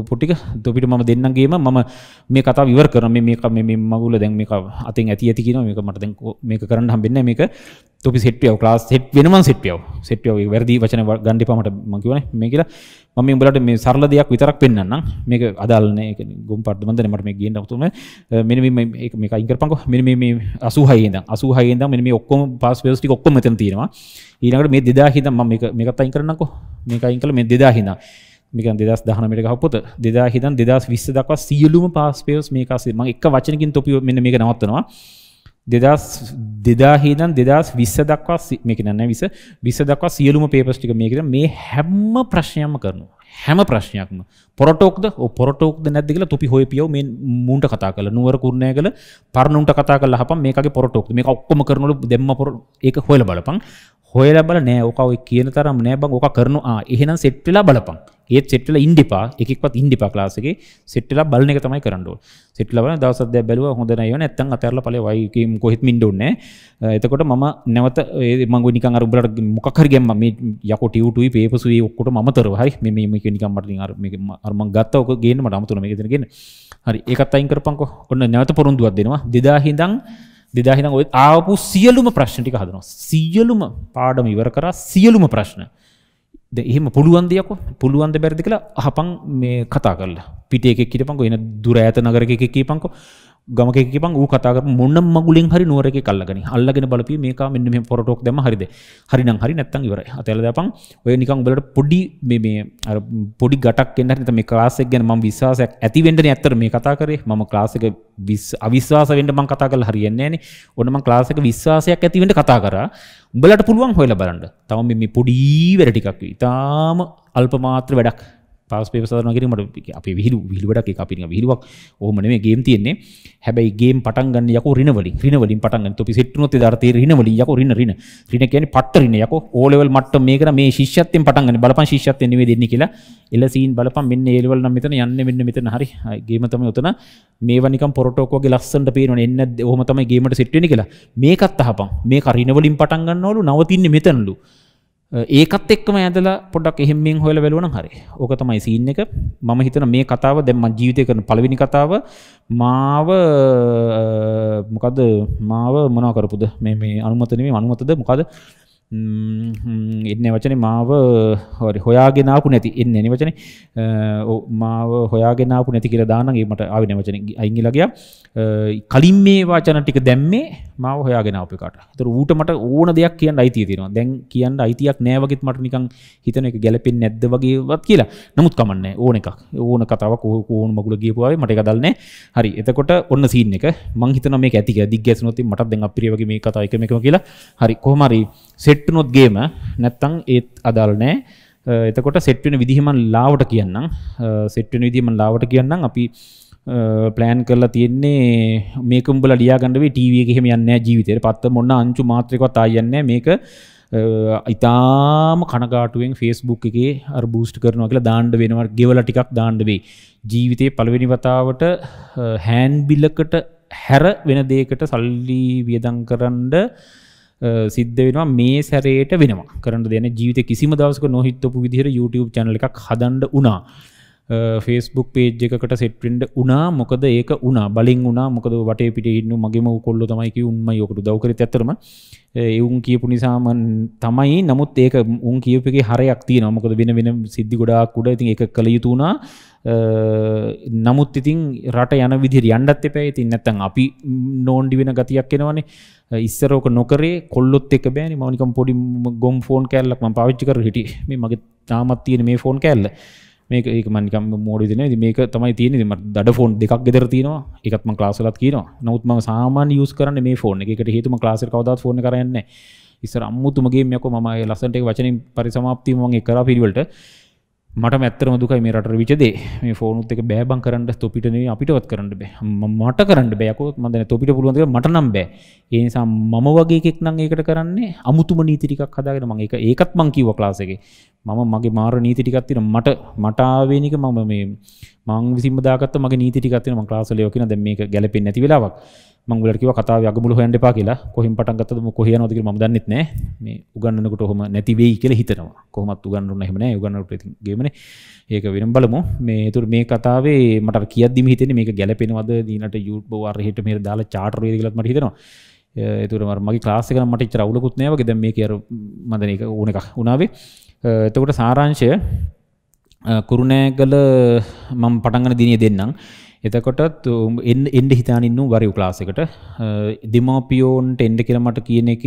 පොටික දොපිට ම දෙන්නගේම මම මේ කතා විවර කරන මේක මේ මගුල දැන් මේක අතින් ඇති ඇති කියන මේක මට දැන් මේක කරන්න හම්බෙන්න මේක තොපි සෙට්ියව ලාස් හෙට් වෙනම සෙට්ියව සෙට්ියව වැරදි වචන ගණඩි පමට මකිවන මේ කියලා මම උඹලට මේ සරල දෙයක් විතරක් පෙන්වන්නම්. මේක අදාළ නෑ. ඒක ගොම්පඩ මන්දනේ මට මේක ගේන්න උතුම. මෙන්න මේ මේක මේක අයින් කරපන්කො. මෙන්න මේ මේ 86 ඉඳන් 86 ඉඳන් මෙන්න මේ ඔක්කොම පාස් වේල්ස් ටික ඔක්කොම මෙතන තියෙනවා. ඊළඟට මේ 2000 ඉඳන් මම මේක මේකත් අයින් කරන්නම්කො. මේක අයින් කළා මේ 2000 ඉඳන්. මේකන් 2019 ගහ පොත 2000 ඉඳන් 2020 දක්වා සියලුම පාස් වේල්ස් මේක අසේ මම එක වචනකින් තොපි මෙන්න මේක නවත්තනවා. දෙදස් දෙදාහේදන් දෙදස් විස්ස දක්වා මේක නෑ විස විස දක්වා සියලුම පේපස්ටික මේකර මේ හැම්ම ප්‍රශ්නයම කරනු හැම ප්‍රශ්නයක්ම පොටෝක්ද පොටෝක් නැදදිල තුපි හොයපියෝ මේ මුන්ට කතා කල නුවර කුරණය කළ පරණුන්ට කතා කල හප මේක පොටෝක් මේ ඔක්කොම කරනු දෙම පොර ඒක හොල බලපන් හොයල බල නෑ ඕකව කියන තරම් නෑ බං ඕක කරනවා එහෙනම් සෙට් වෙලා බලපන් ඒත් සෙට් වෙලා ඉන්නපා එකෙක්වත් ඉන්නපා ක්ලාස් එකේ සෙට් වෙලා බලන එක තමයි කරන්න ඕන සෙට් වෙලා බලන දවස් අද්දයක් බැලුවා හොඳ නෑ යෝනේ නැත්තම් අතහැරලා ඵලේ වයි කීම් කොහෙත් මින්ඩ ඕනේ එතකොට මම නැවත මම නිකන් අර උඹලට මොකක් හරි ගැම්ම මේ යකෝ ටියුටුයි පේපර්සුයි ඔක්කොට මම තරව හරි මේ මේ මේක නිකන් මට අර මේක අර මං ගත්තා ඔක ගේන්න මට අමතුන මේක දෙන ගේන්න හරි ඒකත් අයින් කරපන්කෝ ඔන්න නැවත පොරොන්දුවක් දෙනවා 2000 ඉඳන් දෙදාහින ඔය ආපු සියලුම ප්‍රශ්නටි හදනවා සියලුම පාඩම ඉවර කර සියලුම ප්‍රශ්න එහෙම පුළුවන්දයක පුළුවන්ද බැරිදි කියලා අහපං මේ කතා කරලා පිටේ කිටපංක එන දුර ඇත නගරක කීපංකෝ ගමකෙකිපන් වූ කතාර මොන්න මගුලින් හරි නුවරක කල්ලගෙන අල්ලගෙන බලපී මේක මෙන්න මේ පොරටෝක් දෙම හරිද හරි නම් හරි නැත්තම් ඉවරයි අතල දපන් ඔය නිකන් බලට පොඩි මේ මේ අර පොඩි ගටක් එන්න නැත්නම් මේ ක්ලාස් එක ගැන මම විශ්වාසයක් ඇති වෙන්න නේ ඇත්තට මේ කතා කරේ මම ක්ලාස් එක අවිශ්වාස වෙන්න මම කතා කරලා හරියන්නේ නැහනේ ඕන මම ක්ලාස් එක විශ්වාසයක් ඇති වෙන්න කතා කරා උඹලට පුළුවන් හොයලා බලන්න තව මේ පොඩි වෙර ටිකක් ඉතාලම අල්ප මාත්‍ර වැඩක් පාස් පේ සදන කිරීමට අප විහිරු විහිලුවටක් අපින විහිලුවක් ඕමනේ ගේම් තියන්නේ හැබැයි ගේ පටන්ගන්න යක රිනවල රිනවලින් පටන් තොපි සිටනොත් ධර්තය රිනවල යක රින රින රින කියන පටරින යක ඕලෙවල් මට්ට මේකර මේ ශිෂ්‍යත්තෙන් පටන්ගන්න බලපන් ශිෂ්‍යත් එනව දෙන්න කියලා එලසීන් බලපන් මෙන්න ඒවල් නම් මෙතන යන්න මෙන්න මෙතන හරි ගේමතම යොතන මේවනික පොටෝකගේ ලස්සට පේන එන්න හොමතම ගේමට සිට්ටනි කියලා මේකත් අහපම් මේ කරිනවලින් පටන්ගන්නවලු නවතින්න මෙතැනලු ඒකත් එක්ම ඇදල පොඩක් එහෙමෙන් හොල වැලුවන හරි ඕක තමයි සීන් එක මම හිතන මේ කතාව දැම්ම ජීවිතය කරන පලවිනි කතාව මාව මොකද මාව මොනාකරපුද මේ අනුමතනීම අනුමතද මොකද එන්න වචන මාව හරි හොයාගෙනාපු නැති එන්න එනි වචන මාව හොයාගෙනාපු නැති කියර දානගේ මට ආවින වචන අයිංගිලගයා කලින් මේ වාචන ටික දැම්මේ මාව හොයාගෙන අපිකට තර ඌටමට ඕන දෙයක් කියන්න අයිති තියෙනවා දැන් කියන්න අයිතියක් නෑවගේත් මට නිකං හිතන එක ගැලපෙන් නැද්ද වගේවත් කියලා නමුත් කමන්න ඕන එකක් ඕන කතාවක් ඕන මගුල ගියපුාව මට කදල්න්නේ හරි එතකොට ඔන්න සීන් එක මංහිතන මේ ඇතික දිග්‍යසනොති මට දෙ අපිරියවගේ මේ කතා එක එකම කියලා හරි කොහමරි සෙට්නොත්ගේම නැත්තං ඒත් අදල් නෑ එතකොට සෙට්වෙන විදිහමන් ලාවට කියන්නම් සෙට්වෙන විදිහමන් ලාවට කියන්නම් අපි ප්ලෑන් කරලා තියෙන්නේ මේකුම්බල ලියාගන්නඩව ටීවගහෙම යන්න ජීවිතයට පත්ත මොන්න අංචු මාත්‍රකවත් අයන්න මේක ඉතාම කනගාටුවෙන් ෆෙස්බුක් එකේ අර්බූස්ට කරනවා කියලා දාණ්ඩ වෙනවා ගෙවල ටිකක් දාණ්ඩවෙයි ජීවිතය පළවෙනි වතාවට හෑන්බිල්ලකට හැර වෙන දේකට සල්ලි වියදං කරන්ඩ සිද්ධ වෙනවා මේ සැරයට වෙනවා කරන්න දෙන ජීවිත කිසිම දවසක නොහිත්තපු විදිහර YouTube චැනල එකක් හදන්ඩ උනා ෆේස්බුක් පේජ් එකකට සෙට්ෙන්ඩ උනා මොකද ඒක උනා බලින් වුණා මොකද වට පිට ඉන්න මගේම කොල්ල තමයිකි උන්ම යොකට දවකර ඇතරම එවුන් කියපු නිසාමන් තමයි නමුත් ඒක උන් කියපගේ හරයක් තිය නොමකද වෙන වෙන සිද්ධි ගොඩාක්කුඩ ඉතින් එක කළ යුතුනා නමුත් ඉතින් රට යන විදිර යන්ඩත් එපැ ඉතින් නැත්තන් අපි නෝන්ඩි වෙන ගතියක් එෙනවනේ ඉස්සරෝක නොකරේ කොල්ලොත් එක බෑන මනිකම් පොඩි ගොම් ෆෝන් කෑල්ලක්ම පවිච්චි කර හිටිය මේ මගේ තාමත් තියෙන මේ ෆෝන් කෑල්ල මේක ඒක මනිකම් මෝඩිදන ති මේක තමයි තියෙන ම දඩ ෆෝන් දෙක් ගෙදර තිනවා එකත්ම ලාසලත් කියන නවත්ම සාමාන යස් කරන මේ ෆෝන එකට හේතුම ලාසර කවදත් ෆෝන කරන්න ඉස්සර අම්මුතුමගේ මෙක ම ලසට වචන පරිසමාප්තිමගේ කර පිරිවලට මට මැත්තරම දුකයි මේ රට විචදේ මේ ෆෝනුත් එක බෑබං කරන්න තොපිටන අපිටවත් කරන්න බෑ මට කරන්න බෑකොත් මදන තොපිට පුළුවන්ද මට නම් බෑ ඒනිසා මම වගේ එකෙක් නං ඒකට කරන්නේ අමුතුම නීතිරිකක් හදාගෙන මං එක ඒකත් මංකිව ලාසගේ මම මගේ මාර නීතිටිකත්තින මට මටාවේනික මම මේ මං විසිම දාගත්ත මගේ නීති ටිකක් තියෙනවා මං ක්ලාස් වල යෝකින දැන් මේක ගැලපෙන්නේ නැති වෙලාවක් මං උලට කිව්වා කතාව යගමුළු හොයන්න එපා කියලා කොහින් පටන් ගත්තද මම කොහේ යනවද කියලා මම දන්නෙත් නැහැ මේ උගන්වනකොට ඔහොම නැති වෙයි කියලා හිතනවා කොහොමත් උගන්වන්න එහෙම නැහැ උගන්වනකොට ඉතින් ගේමනේ ඒක වෙනම බලමු මේ ඒතර මේ කතාවේ මට කියද්දිම හිතෙන්නේ මේක ගැලපෙනවද දීනට YouTube වර හෙට මෙහෙට දාලා චාටර් වේද කියලාත් මට හිතෙනවා තුර මගේ ලාසක මට චරවුලකුත් නෑවගේ දැම් මේ කියර මදනක ඕන එකක් උනාවේ එතකොට සාරංශය කුරුණෑගල මම පටන්ගන දිනිය දෙන්නම්. එතකොටත් එන්ඩ හිතානින්නු වරිව් ලාසකට දෙමාපියෝන්ට එන්ඩ කියලමට කියන එක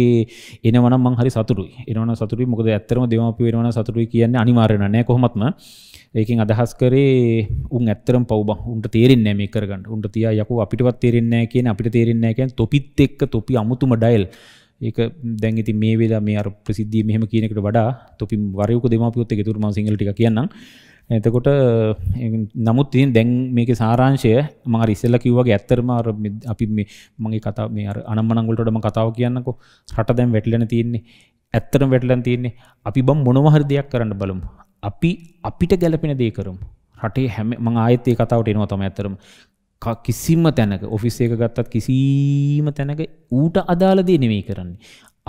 එනවන මංහරි සතුරු එනවන සතුරු මොකද ඇත්තරම දෙමාපිය වෙනවන සතුරු කියන්න අනිවාරණනෑ කොහොමත්ම ඒකින් අදහස් කරේ උන් ඇත්තරම් පවබ උන්ට තේරෙන්නේ මේ කරගන්න උන්ට තියා යකු අපිටවත් තේරෙන්නේ කියන අපිට තේරෙන්නේ කියන තොපිත් එක්ක තොපි අමුතුම ඩයිල් ඒක දැන් ඉති මේ වෙලා මේ අර ප්‍රසිද්ධිය මෙහම කියනෙකට වඩා තොපි වරයක දෙමාපියොත් එක තුරම සිංහලට කියන්න එතකොට නමුත් තින් දැන් මේක සාරාංශය මඟ ඉස්සල්ල කිව්වගේ ඇත්තරම අර අපි මේ මගේ කතා මේ අනම්මනංගොලටම කතාව කියන්නකො රට දැම් වැටලන තියන්නේ ඇත්තරම් වැටලන් තියන්නේ අපි බම් මොනවහර දෙයක් කරන්න බලමු අපි අපිට ගැලපෙන දේ කරමු රටේ හැම මං ආයතේ කතාවට එනවා තම ඇතරම කිසිම තැනක ඔෆිස් එක ගත්තත් කිසිීම තැනක ඌට අදාලදේ නෙමේ කරන්නේ.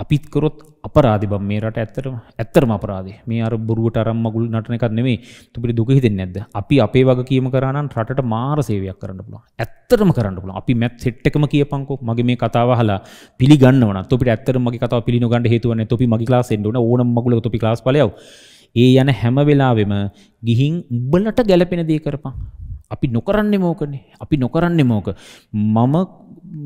අපිත් කරොත් අපරාධි බම් මේ රට ඇත්තරම ඇත්තරම අපරාධේ මේ අර බොරුවට අරම් මගුල් නටන එකක් නෙමෙයි තුපිට දුක හිතෙන්නේ නැද්ද අපි අපේ වග කීම කරා නම් රටට මාර සේවයක් කරන්න පුළුවන් ඇත්තරම කරන්න පුළුවන් අපි මැත් සෙට් එකම කියපන්කෝ මගේ මේ කතාව අහලා පිළිගන්නව නම් තුපිට ඇත්තරම මගේ කතාව පිළිනො ගන්න හේතුව නැහැ තුපි මගේ ක්ලාස් එන්න ඕන ඕනම මගුලක තුපි ක්ලාස් ඵලයව ඒ යන හැම වෙලාවෙම ගිහින් උඹලට ගැලපෙන දේ කරපන් අපි නොකරන්නේ මෝකනේ අපි නොකරන්නේ මෝක මම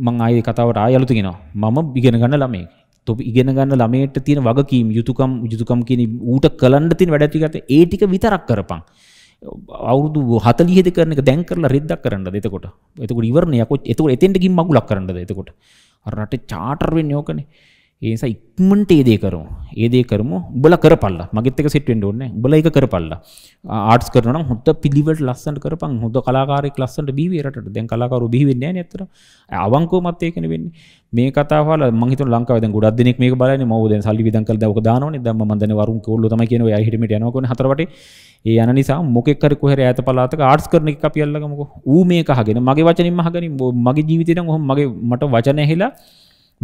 මං ආයේ කතාවට ආයලුතු ගෙනවා මම ඉගෙන ගන්න ළමයෙක් තොප ඉගෙන ගන්න ළමයට තියෙන වගකීම් යුතුකම් යුතුකම් කියන ඌට කලන්න තියෙන වැඩ ටිකත් ඒ ටික විතරක් කරපන් අවුරුදු 40 කරන එක දැන් කරලා රෙද්දක් කරන්නද එතකොට එතකොට ඉවරනේ යකෝ එතකොට එතෙන්ට ගින් මගුලක් කරන්නද එතකොට අර රටේ චාටර් වෙන්නේ ඕකනේ ඒස ඉක්මට ඒදේ කරු ඒදේ කරම බල කරපල්ල මගතක සිටෙන්ට ඕන්න බල එක කරපල්ල ආටස් කරන හොත පිළිවට ලස්සට කරපන් හොද කලාකාරෙක් ලස්සට බීවරට දැන් කලාකාරු බිවෙන්න නැතර අවංකෝ මත්තයකන වෙන්න මේ කතාවල මහිත ලංකාව ගොඩක් දෙනෙක් මේ බලන මවද සල්ි විදකල් දව දාන දම මදන වරු කොල්ල ම කියන හිටමට යනක හතරට ඒ යන නිසා මොකෙක්කර කොහර ඇත පලාතක ආර්ස් කරන එක පියල්ලකමක ඌ මේ කහගෙන මගේ වචනින් මහගනින් මගේ ජීවිතයට හොම මගේ මට වචනය හෙලා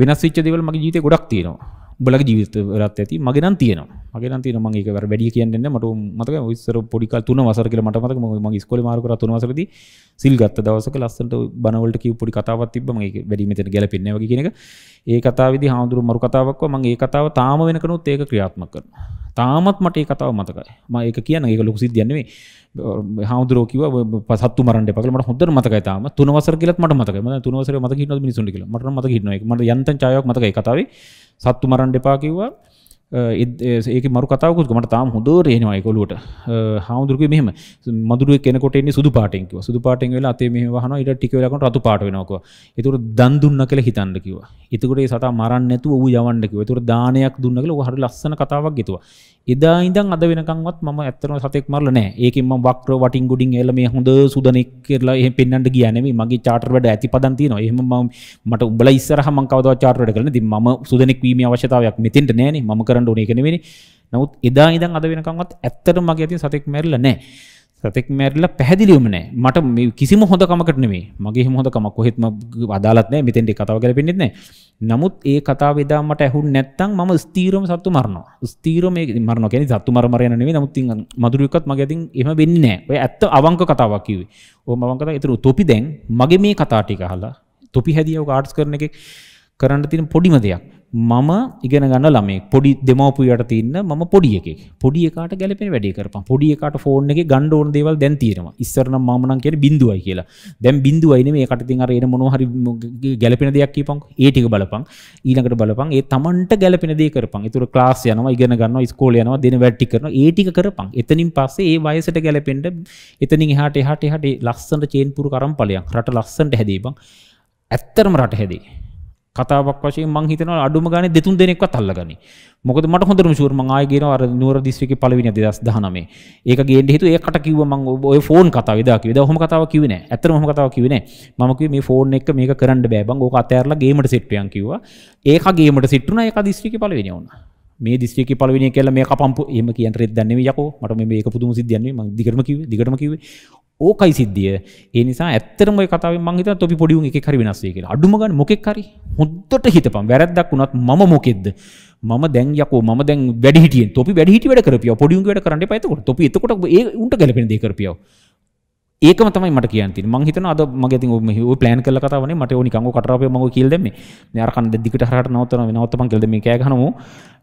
වෙනස් වෙච්ච දේවල් මගේ ජීවිතේ ගොඩක් තියෙනවා. උඹලගේ ජීවිතවලත් ඇති. මගේ නම් තියෙනවා. මගේ නම් තියෙනවා. මම ඒක වැඩ වැඩි කියන්නේ නැහැ. මට මතකයි ඉස්සර පොඩි කාල 3 වසර කියලා මට මතක මම ඉස්කෝලේ මාරු කරා 3 වසරේදී සිල් ගත්ත දවසක ලස්සනට බණ වලට කියපු පොඩි කතාවක් තිබ්බා. මම ඒක වැඩි මෙතන ගැලපෙන්නේ නැහැ වගේ කියන එක. ඒ කතාවේදී හාමුදුරු මරු කතාවක් වුණා. මම ඒ කතාව තාම වෙනකනුත් ඒක ක්‍රියාත්මක කරනවා. තාමත් මට කතාව මතකයි ම ඒක කියන ඒක ලොකු සිද්ධියන්නේ හාමුදුරෝකිව පසත්තු මරට පකල මට හොඳ මතක තම තුනවසර කියලත් මට මතක ම තුනවසර මත හින මිනිසුන් කියල මට මතක හින මට යන්ත චායක් මතකයි කතාවේ සත්තු මරන් දෙපා කිව්වා ඒක මරු කතාවකුත් මට තාම හොඳර එනවා එකකොලුවට හාමුදුරුව මෙහම මදුරුව කෙනකොටන්නේ සුදු පාටෙන්ක සුදු පාටෙන් වෙලා අතේ මේ වහන ඉට ටිකවලකට අතු පාට වෙනක එතුර දන් දුන්න කළ හිතන්න කිව එතකට සට මරන්නතු වූ යවන්නක තුර දානයක් දුන්න කළ හරි ලස්සන කතාවක් ගෙතුවා එදා ඉඳන් අද වෙනකන්වත් මම ඇත්තම සතෙක් මරලා නැහැ. ඒකෙන් මම වක්‍ර වටින් ගුඩින් එල මේ හොඳ සුදනෙක් කියලා එහෙම පෙන්වන්න ගියා නෙමෙයි. මගේ චාටර් වැඩ ඇතිපදන් තියෙනවා. එහෙම මම මට උඹලා ඉස්සරහා මම කවදාවත් චාටර් වැඩ කරලා නැති. මම සුදනෙක් වීමේ අවශ්‍යතාවයක් මෙතෙන්ට නැහැනේ. මම කරන්න ඕනේ ඒක නෙමෙයිනේ. නමුත් එදා ඉඳන් අද වෙනකන්වත් ඇත්තටම මගේ අතින් සතෙක් මැරිලා නැහැ. සතෙක් මැරලා පැහැදිලිවම නෑ මට කිසිම හොඳ කමකට නෙමේ මගේ හොඳ කමක් කොහෙත්ම අදාලත් නෑ මෙතෙන්ට කතාව ගැලපෙන්නෙත් නෑ නමුත් ඒ කතාව එදා මට ඇහුන් නැත්තම් මම ස්ථීරම සත්තු මරනවා ස්ථීරම මේ මරනවා කියන්නේ සත්තු මර මර යන නෙමෙයි නමුත් ඉතින් මధుරියකත් මගේ අතින් එහෙම වෙන්නේ නෑ ඔය ඇත්ත අවංක කතාවක් කිව්වේ ඕම අවංක කතාව ඒතර තොපි දැන් මගේ මේ කතා ටික අහලා තොපි හැදියව ආර්ට්ස් කරන එකේ කරන්න තියෙන පොඩිම දෙයක් මම ඉගෙන ගන්න ළමේ පොඩි දෙමවපුයට තින්න ම පොඩි එකෙක් පොඩියකට ගැලපෙන වැඩි කරපම් පොඩියකට ෆෝන් එක ගණ්ඩ ඕන් දේවල් දැන් තීරම ඉස්සරන මාමනන් කියෙන බිඳුවයි කියලා දැම් බිඳුවයින මේ කටති අරන මොහරි ගැලපෙන දෙයක් කියපං ඒටික බලපං ඊනකට බලපන් ඒ තමන්ට ගැලපෙන දේ කරපන් තුර ලාස් යනවා ඉගෙන ගන්න ස්කෝල යනවා දෙන වැඩි කරන ඒටික කරපං එතනින් පස්සේ ඒ වයසට ගැලපෙන්ට එතනින් හට හට හට ලස්සට චේන්පුරු කරම් පලයක් රට ලස්සට හැදේබං ඇත්තරම රට හැදේ කතාවක් වශය මං හිතන අඩුම ගන දෙතුන් දෙනෙක් අල්ලගනි මොක මට හොඳරම ශුවර්ම ආයගෙන අර නුවර දිස්ත්‍රික පලවිනි දස් දහනමේ ඒක ගේට හිතු ඒකට කිව මං ඔය ෆෝන් කතාව දා කිවද හොම කතාව කිවන ඇතර හොම කතාව කිවන මක මේ ෆෝන් එක මේක කරන්න බෑබං ඕක අතඇරලා ගේමට සිට්ටියන් කිව ඒක ගේමට සිට්ටුන එක දිස්ත්‍රික පලවෙෙන වුණ මේ දිස්ත්‍රික පලවිනි කියල මේ පම්පු එම කියන්තරෙත් දන්නේ යකෝ මට මේක පුදුම සිදයන්නේ දිගරම කිව දිගරම කිව ඕකයි සිද්ධිය ඒ නිසා ඇත්තරම ඔය කතාවෙන් මං හිතනවා තොපි පොඩි උන් එකෙක් හරි වෙනස් වෙයි කියලා. අඩුම ගන්න මොකෙක් හරි හොද්දට හිතපන්. වැරද්දක් වුණත් මම මොකෙද්ද? මම දැන් යකෝ මම දැන් වැඩි හිටියෙන් තොපි වැඩි හිටි වැඩ කරපියව පොඩි උන් වැඩ කරන්න එපා එතකොට. තොපි එතකොට ඒ උන්ට ගැලපෙන දේ කරපියව. ඒක තමයි මට කියන්න තියෙන්නේ මං හිතනවා අද මගේ ඉතින් ඔය ඔය ප්ලෑන් කරලා කතාවනේ මට ඕනි කංගෝ කටරාපේ මම ඔය කියලා දැම්මේ මේ අර කන්ද දිගට හරහට නවත්තනවා නවත්තපන් කියලා දැම්මේ කෑ ගහනමු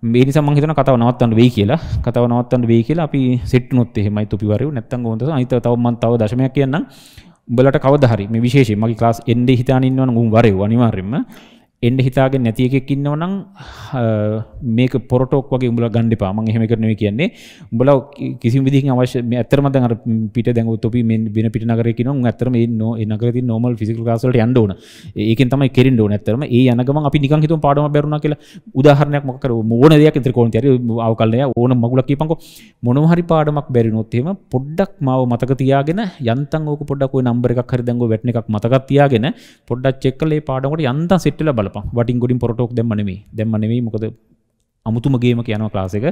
මේ නිසා මං හිතනවා කතාව නවත්තන්න වෙයි කියලා කතාව නවත්තන්න වෙයි කියලා අපි සෙට් වුණොත් එහෙමයි තුපිවරයෝ නැත්තම් ඕන්ද අනිත් තව මං තව දශමයක් කියන්නම් උඹලට කවදා හරි මේ විශේෂයෙන් මගේ ක්ලාස් එන්නේ හිතාන ඉන්නවනම් උන් වරෙව් අනිවාර්යෙන්ම එන්ඩ හිතාගෙන නැති එකෙක් ඉන්නවනම් මේක පොරටෝක් වගේ උඹලා ගන්න එපා මම එහෙම කරනවා කියන්නේ උඹලා කිසිම විදිහකින් අවශ්‍ය මේ ඇත්තටම දැන් අර පිට දැන් ඔතොපි මේ වෙන පිට නගරයක ඉන්නවා උන් ඇත්තටම ඒ නෝ ඒ නගරේ තියෙන නෝමල් ෆිසිකල් ක්ලාස් වලට යන්න ඕන ඒකෙන් තමයි කෙරෙන්න ඕන ඇත්තටම ඒ යන ගමන් අපි නිකන් හිතමු පාඩම බැරුණා කියලා උදාහරණයක් මොකක් කරු ඕන දෙයක් ඉදිරි කොණේ හරි අවකල්නය ඕන මගුලක් කියපන්කෝ මොනවා හරි පාඩමක් බැරිනොත් එහෙම පොඩ්ඩක් මාව මතක තියාගෙන යන්තම් ඕක පොඩ්ඩක් ওই නම්බර් එකක් හරි දැන් ඔය වැටෙන එකක් මතකක් තියාගෙන පොඩ්ඩක් චෙක් කරලා ඒ පාඩමකට යන්තම් සෙට් වෙලා බලන්න බලප වටින් ගොඩින් පොටෝක් දෙමනමේ දෙමනවේ මොකද අමුතුමගේම කියනවා ලාසක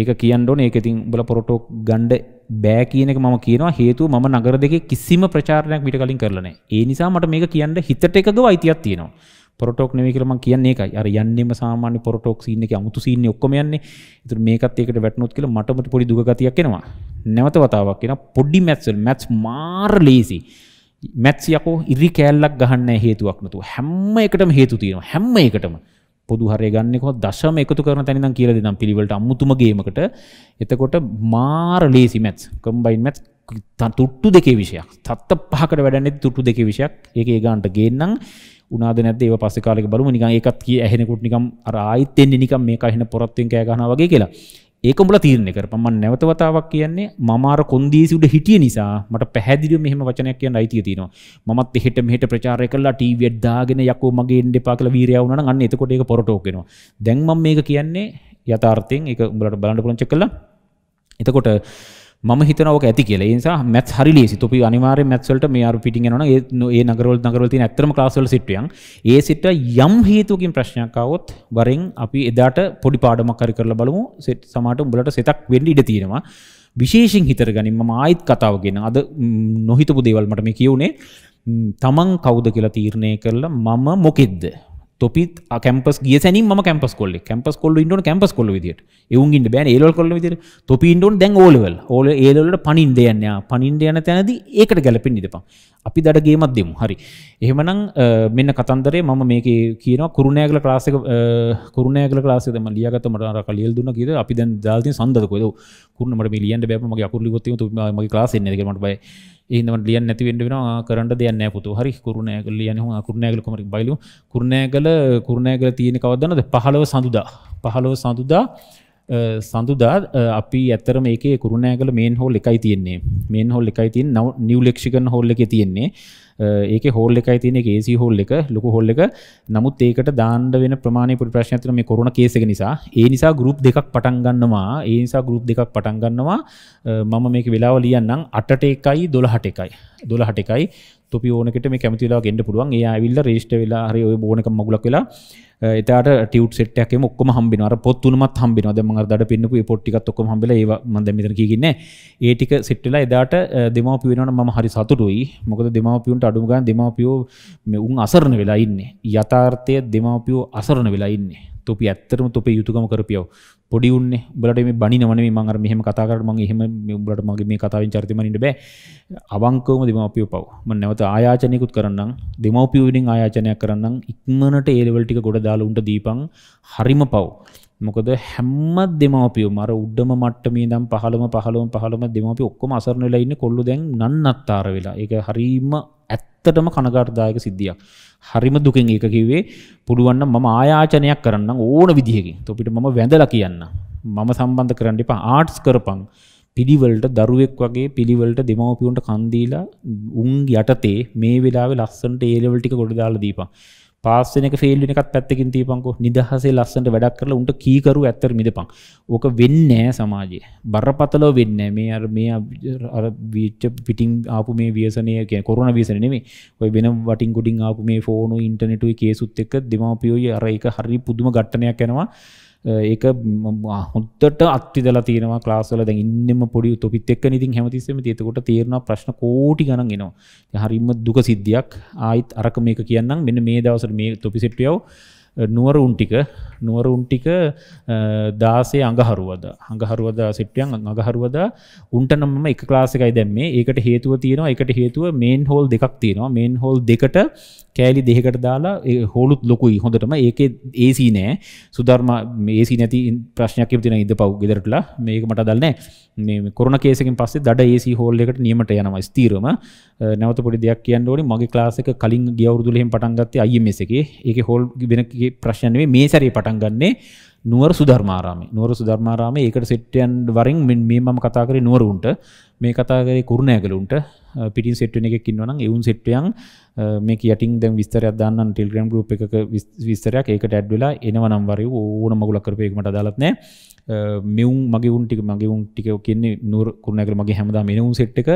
ඒක කියන්නඩෝන ඒක ඉතින් බල පොරොටෝක් ගණ්ඩ බෑ කියනක ම කියනවා හේතු ම නගර දෙක කිසිම ප්‍රචාරණයක් මිට කලින් කරලන ඒ නිසා මට මේක කියන්න හිතට එකද අයිතියක් තියෙනවා පොටෝක් නෙවේ කියලම කියන්නේ එකයි අර යන්නේම සාමාන්‍ය පොටෝක් සින්න එක අමුතු සින්න ඔක්කොම යන්නේ ඉතින් මේකත් ඒකට වැටුනොත් කියලා මටම පොඩි දුක ගතියක් එනවා නැවත වතාවක් කියන පොඩි මැත්ස් මැත්ස් මාර ලේසි මැත්සියකෝ ඉරි කෑල්ලක් ගහන්න හේතුවක් නතු හැම්ම එකටම හේතු තියෙන හැම්ම එකටම පොදු හරය ගන්නෙකො දශම එකතු කරන තැනිනම් කියල දෙනම් පිළිවලට අමුතුම ගේමකට එතකොට මාර ලේසි මැත් කම්බයින් මැත් තුට්ටු දෙකේ විෂයක් තත්ත පහකට වැඩනෙ තුට්ටු දෙකේ විෂයක් ඒක ඒගන්ට ගේන්නම් උනාද නැද ඒ පස්ස කාලෙක බලමු නිකන් ඒකත් කිය ඇහෙනකුට නිකම් අර ආයිත් එන්නේ නිකම් මේක ඇහෙන පොරත්වෙන් කෑ ගන්නවා වගේ කියලා ඒක උඹලා තීරණය කරපන් මම නැවත වතාවක් කියන්නේ මම අර කොන්දේසි උඩ හිටිය නිසා මට පැහැදිලිව මෙහෙම වචනයක් කියන්න අයිතිය තියෙනවා මමත් එහෙට මෙහෙට ප්‍රචාරය කරලා ටීවී එක දාගෙන යකෝ මගේ එන්න එපා කියලා වීරයා වුණා නම් අන්න එතකොට ඒක පොරටෝක් වෙනවා දැන් මම මේක කියන්නේ යථාර්ථයෙන් ඒක උඹලට බලන්න පුළුවන් චෙක් කළා එතකොට ම හිතනක ඇති කියල නිසා මැත් හරි ලේසි තුපි අනිවාර මැත්වලට මේ අර පිටි න ඒ නගරවල් නගරවලති ඇත්තම ලාසල් සිටියන් ඒ සිට යම් හේතුකින් ප්‍රශ්නයක්කවොත් වරෙන් අපි එදාට පොඩි පාඩමක් කරි කරලා බලමු සෙට් සමට උඹලට සෙතක් වෙන්ඩි ඉඩ තියෙනවා විශේෂෙන් හිතර ගනිම ආයිත් කතාවගෙන අද නොහිතපු දේවල්මට මේ කියවුණේ තමන් කෞද කියලා තීරණය කරලා මම මොකෙද්ද තොපිත් කැම්පස් ගිය සැන ම කැම්පස් කොල්ල කැම්පස් කොල්ල ඉන්නට කැම්පස් කොල විදිට එවුන්ගට බෑන ඒලොල් කොල විදිර තොපි ඉන්ඩොන් දැන් ඕලවල් ඕල ඒලොලට පනින් දෙයන්න පනින් යන තැනද ඒකට ගැලපෙන් නිදපා අපි දඩ ගේමත් දෙමු හරි එහෙමනම් මෙන්න කතන්දරේ මම මේක කියන කුරුණෑගල ක්‍රාසික කුරුණෑගල ලාසේම ලියගත මට කලියල් දුන්න කියද අපි දැන් දාල්ති සඳකොද කුරනට මිලියන්ට බෑමගේ අකුරලි ගොත්ත තුමගේ ලාසෙන්නකට බයි ඒනවට ලියන් නැතිවෙන්ටෙනවා කරට දෙයන්න පුතු හරි කරුණෑගල ලියන හ කරුණෑගලකමරින් බයිලු කරුණෑගල කරුණෑගල තියෙන කවදන්නද පහලව සඳුදා පහලව සඳුදා සඳුදා අපි ඇත්තර මේක කුරුණෑගල මේන් හෝල් එකයි තියෙන්නේ මේන් හොල් එකයි තින් නව නිවලෙක්ෂිකන් හොල්ල එක තියෙන්නේ ඒක හෝල් එකයි තියෙන ඒසි හොල් එක ලොකු හොල් එක නමුත් ඒකට දාන්ඩ වෙන ප්‍රමාණය පුට ප්‍රශ්නතින මේ කොරුණ කේසක නිසා ඒ නිසා ගරුප් දෙකක් පටන්ගන්නවා ඒ නිසා ගරුප් දෙකක් පටන්ගන්නවා මම මේක වෙලාව ලියන්නම් අටට එකයි දොළහට එකයි දොළහට එකයි තොපි ඕනකට මේ කැමතිලා ගෙන්ට පුළුවන් ඒ විල්ල රේෂ්ට වෙලා හරි ඔය බෝනක මගලක් වෙලා එතට ටියව් සෙට්ටයක මොක්ම හම්බිනවර පොත්තුනමත් හම්බිනවද මඟ දට පින්නපු පොට්ටිකත් ඔක්කොම හම්බල ඒ මද මෙතර කියන්න ඒ ටික සෙට්ටලා එදාට දෙමවපිය වෙනවන මම හරි සතුටුයි මොකද දෙමවපියුන්ට අඩුගන් දෙමවපියෝ මේ උන් අසරණ වෙලා ඉන්න යථාර්ථය දෙමවපියෝ අසරණ වෙලා ඉන්නේ තොපි ඇත්තරම තොපේ යුතුකම කරපියව පොඩි උන්න බලට මේ බනි නවන මංගර මෙහම කතාකරට මගේ හෙම උබලට මගේ මේ කතාවෙන් චර්තිමනට බෑ අවංකවම දෙමපිය පව් ම නැවත ආයාචනයකුත් කරන්න දෙමවපියවිඩින් ආයාචනයක් කරන්න ඉක්මනට ඒලවල්ටික ගොඩ දාලා උන්ට දීපං හරිම පව්. මොකද හැම්ම දෙමවපියුම් අර උඩ්ඩම මට්ටමේ දම් පහළම පහළම පහළම දෙමපි ඔක්කොම අසරණලා ඉන්න කොල්ලු දැන් නන්නත්තාර වෙලා ඒක හරීම ඇත්තටම කනගාටදායක සිද්ධියක් හරිම දුකෙන් ඒක කිව්වේ පුළුවන්න මම ආයාචනයක් කරන්න ඕන විදිහකින් තොපිට මම වැඳලා කියන්න මම සම්බන්ධ කරන්න එපා ආර්ට්ස් කරපං පිළිවලට දරුවෙක් වගේ පිළිවලට දෙමවපියුන්ට කන්දීලා උන් යටතේ මේ වෙලාවේ ලස්සන්ට ඒලෙවල් ටික ගොඩ දාලා දීපන් පාස්සනක ෆෙල්ලි එකක් පැත්තකින් තීපංකෝ නිදහසේ ලස්සට වැඩක් කරලා උන්ට කීකරු ඇත්තර මිදපං ඕක වෙන්නෑ සමාජය බරපතලෝ වෙන්න මේ අර මේ වීච්ච පිටිං ආපු මේ වියසනය කිය කොරුණ වීසන නෙමේ ඔය වෙන වටින් ගොඩින් ආපු මේ ෆෝනු ඉන්ටනෙටුයි කේසුත් එක්ක දෙමාපියෝයි අර එක හරි පුදුම ගට්ටනයක් යනවා ඒක හොද්දට අත්තිදල තියෙනවා ලාසල දැ ඉන්නම පොඩි තොපිත් එක් නිති හැමතිස්සම තියතකොට තේරෙන ප්‍රශ්න කෝටි ගණන්ගෙනවා හරිම දුක සිද්ධියක් ආයිත් අරක මේක කියන්නම් මෙන්න මේ දවසට මේ තොපිසිට්ටියව නුවරුන් ටික නුවරුන් ටික දාසේ අඟහරුවද අඟහරුවදා සිට්ටියන් අඟහරුවදා උන්ටනම්ම එක ලාසිකයි දැම්මේ ඒකට හේතුව තියෙනවා එකට හේතුව මේන් හෝල් දෙකක් තියෙනවා මේන් හෝල් දෙකට කෑලි දෙකට දාලා හෝලුත් ලොකුයි හොඳටම ඒක ඒසි නෑ සුදර්ම ඒසි නැති ප්‍රශ්නයක් තින ඉද පව් ගෙදරටලා මේක මට දල්නෑ මේ කොරන කේසකින් පස්සේ දඩ ඒසි හෝල් එකට නියමට යනවා ස්තීරම නැවත පොඩි දෙයක් කියන්න ඕනි මගේ ලාසික කලින් ගියවුරදුලෙන් පටන්ගත්තේ අයමසගේ ඒක හෝල් වෙන ඒ ප්‍රශ්නය මේ සැරේ පටන් ගන්නේ නුවර සුධර්මාරාම නුවර සුධර්මාරාම ඒකට සෙට්ටයන් වරින් මේ මම කතාකර නුවරුන්ට මේ කතාකරේ කුරුණෑගලුන්ට පිටින් සෙට්න එක ඉන්නවනම් එවුන් සෙට්ටයන් මේ යටින් දැ විස්තරයක් දන්න ටෙල්ග්‍රම් ගුප් එක විස්තරයක් ඒක ටැඩ්වෙලා එනවනම් වරය ඕන මගුලක් කරපයක්මට දාලත්නෑ මෙවුම් මගේ උන්ටික මගේ උන් ටික කියන්නේ නර කරුණනකර මගේ හැමදා මෙනවුම් සෙට් එක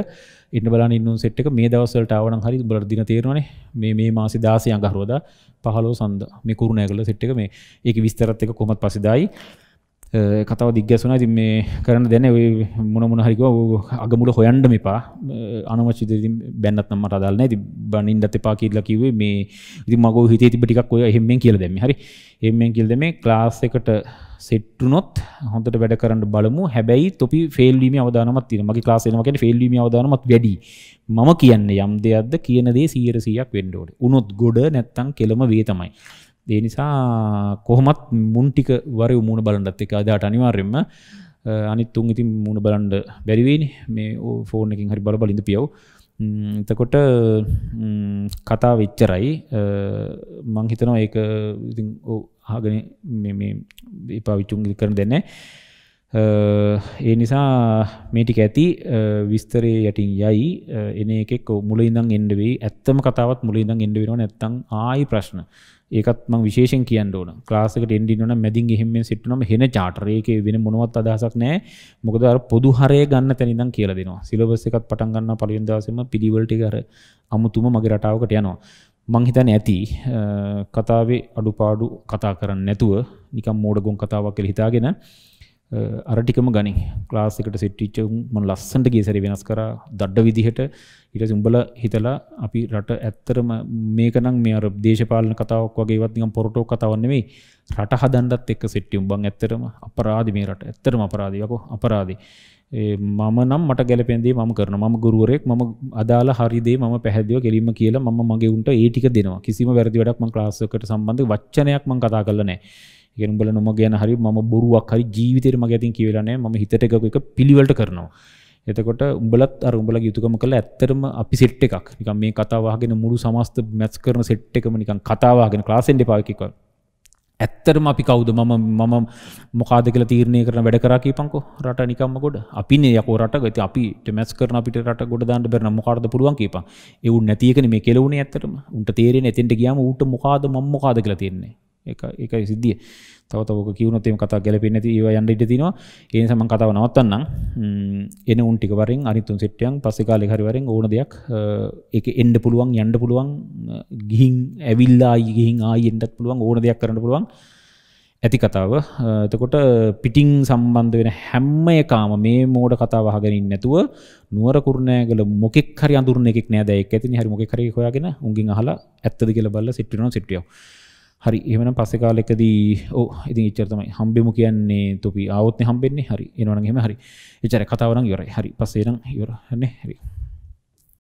ඉන්න බලා ඉන්නුම් සෙට් එක මේ දවසලට ආවන හරි බරදින තේරවන මේ මේ මාසි දාසය අඟහරෝද පහලෝ සඳ මේ කරුණෑ කල සෙට් එක මේ ඒක විස්තරත් එක කොමත් පසිදායි කතාව දිග්‍යසුන ති මේ කරන්න දැන මොන මොනහරික අගමුල හොයන්ඩම එපා අනවචිත බැන්නත්නම අදාලන ති බනින්ඩත් එපා කියල්ල කිවේ මේ ඉති මග හිතේ තිබටිකක් ඔය හෙමෙන් කියල දෙම හරි එමෙන් කිල් දෙම ක්ලාස් එකට සෙට්ටුනොත් හොඳට වැඩ කරන්න බලමු හැබැයි තොපි ෆෙල්ලීම අවදානමත් තින මගේ ලාසේනමකට ෆෙල්ලීම අවදානමත් වැඩි මම කියන්න යම් දෙයක්ද කියන දේ සීරසියක් වෙන්ඩෝට උනොත් ගොඩ නැත්තං කෙළම වේ තමයි දේ නිසා කොහොමත් මුන්ටික වරය මුණ බලන්ටත් එක අදාට අනිවාර්යෙන්ම අනිත්තුන් ඉතින් මුණ බලන්ඩ බැරිවේනි මේ ෆෝර්න එකින් හරි බල බලින්ඳ පියව් එතකොට කතා වෙච්චරයි මංහිතනවා ඒක හාගෙන පාවිච්චුන් කරන දෙන්නේ ඒ නිසා මේටික ඇති විස්තරය යටින් යයි එන එකෙක් මුල ඉඳං එන්ඩවෙයි ඇත්තම කතාවත් මුල ඉඳං එන්ඩවෙනවා නැත්තං ආයි ප්‍රශ්න ඒකත් මං විශේෂෙන් කියන්න ඕන ක්ලාසකට එන්ඩි න මැදින් එහෙම සිට්නම හෙන චාටරයක වෙන මොනවත් අදහසක් නෑ මොකද පොදු හරය ගන්න තැනිදම් කියල දෙෙනවා සිලබස් එකත් පටන්ගන්න පලින්දසම පිළිවල්ටි කර අමුතුම මගේ රටාවකට යනවා. මංහිතන ඇති කතාවේ අඩුපාඩු කතා කරන්න නැතුව නිකම් මෝඩගොන් කතාවක් කළ හිතාගෙන අරටිකම ගනි ලාසිකට සිට්ටිච්ච මන් ලස්සට ගේසරි වෙනස් කර දඩ්ඩ විදිහට ඉට සුම්බල හිතලා අපි රට ඇත්තරම මේකනම් මේ අර දේශපාලන කතාවක් වගේවත්නිකම් පොරටෝ කතවන්නේ රට හදන්ඩත් එක් සිට්ටියම් බං ඇත්තරම අපරාධ මේ රට ඇත්තරම අපරාධයකෝ අපරාධි මම නම් මට ගැලපෙන්දේ ම කරන ම ගුරුවරෙක් ම අදාල හරිදේ ම පැහැදිව කෙලීම කියලා ම මගේ උන්ට ඒටික දෙනවා කිසිම වැරදි වැඩක් ම ලාසකට සම්බන්ධ වච්චනයක් මං කතා කරලනෑ එකෙන් උඹලා නොම ගැන හරි මම බොරුවක් හරි ජීවිතේට මගේ අතින් කියවිලා නැහැ මම හිතට එකක එක පිළිවෙලට කරනවා එතකොට උඹලත් අර උඹලගේ යුතුයකම කළා ඇත්තටම අපි සෙට් එකක් නිකන් මේ කතාව අහගෙන මුළු සමස්ත මැච් කරන සෙට් එකම නිකන් කතාව අහගෙන ක්ලාස් එකෙන් එපා එකක් ඇත්තරම අපි කවුද මම මම මොකාද කියලා තීරණය කරන වැඩ කරා කියපන්කෝ රට නිකම්ම ගොඩ අපිනේ යකෝ රට ගති අපිට මැච් කරන අපිට රට ගොඩ දාන්න බැරි නම් මොකාද පුළුවන් කියපන් ඒ උන් නැති එකනේ මේ කෙලවුනේ ඇත්තටම උන්ට තේරෙන්නේ එතෙන්ට ගියාම ඌට මොකාද මම මොකාද කියලා තේරෙන්නේ එක සිද්ධිය තවතක කිවනතම කතා ගැලපෙන ති ඒව යන්න ඉට තිනවා ඒ සම කතාව නවත්තන්නම් එන උන්ටිකවරින් අනිතුන් සිට්ටියන් පස්සෙකාල හරිවරෙන් ඕන දෙයක් එක එන්ඩ පුළුවන් යන්ඩ පුළුවන් ගිහින් ඇවිල්ලා ගිහින් ආයෙන්ටත් පුළුවන් ඕන දෙයක් කරන්න පුළුවන් ඇති කතාව එතකොට පිටිං සම්බන්ධ වෙන හැම්ම එකාම මේ මෝඩ කතාව හගරින් නැතුව නුවර කුරුණෑගල මොකෙක් හරි අඳුරන එකක් නෑදැක් ඇති හරි මොකෙක් හරි හොයාගෙන උන්ගින් අහලා ඇත්තද කියල බල්ල සිටිනවා සිටියෝ හරි එමන පස්සෙ කාලෙකදී ඕ ඉති චරතමයි හම්බෙම කියන්නේ තුපි අවත්න හම්බෙන්නේ හරි එනවන හෙම හරි එචර කතාවරන් යොර හරි පසේරම් යොරන්න හැරි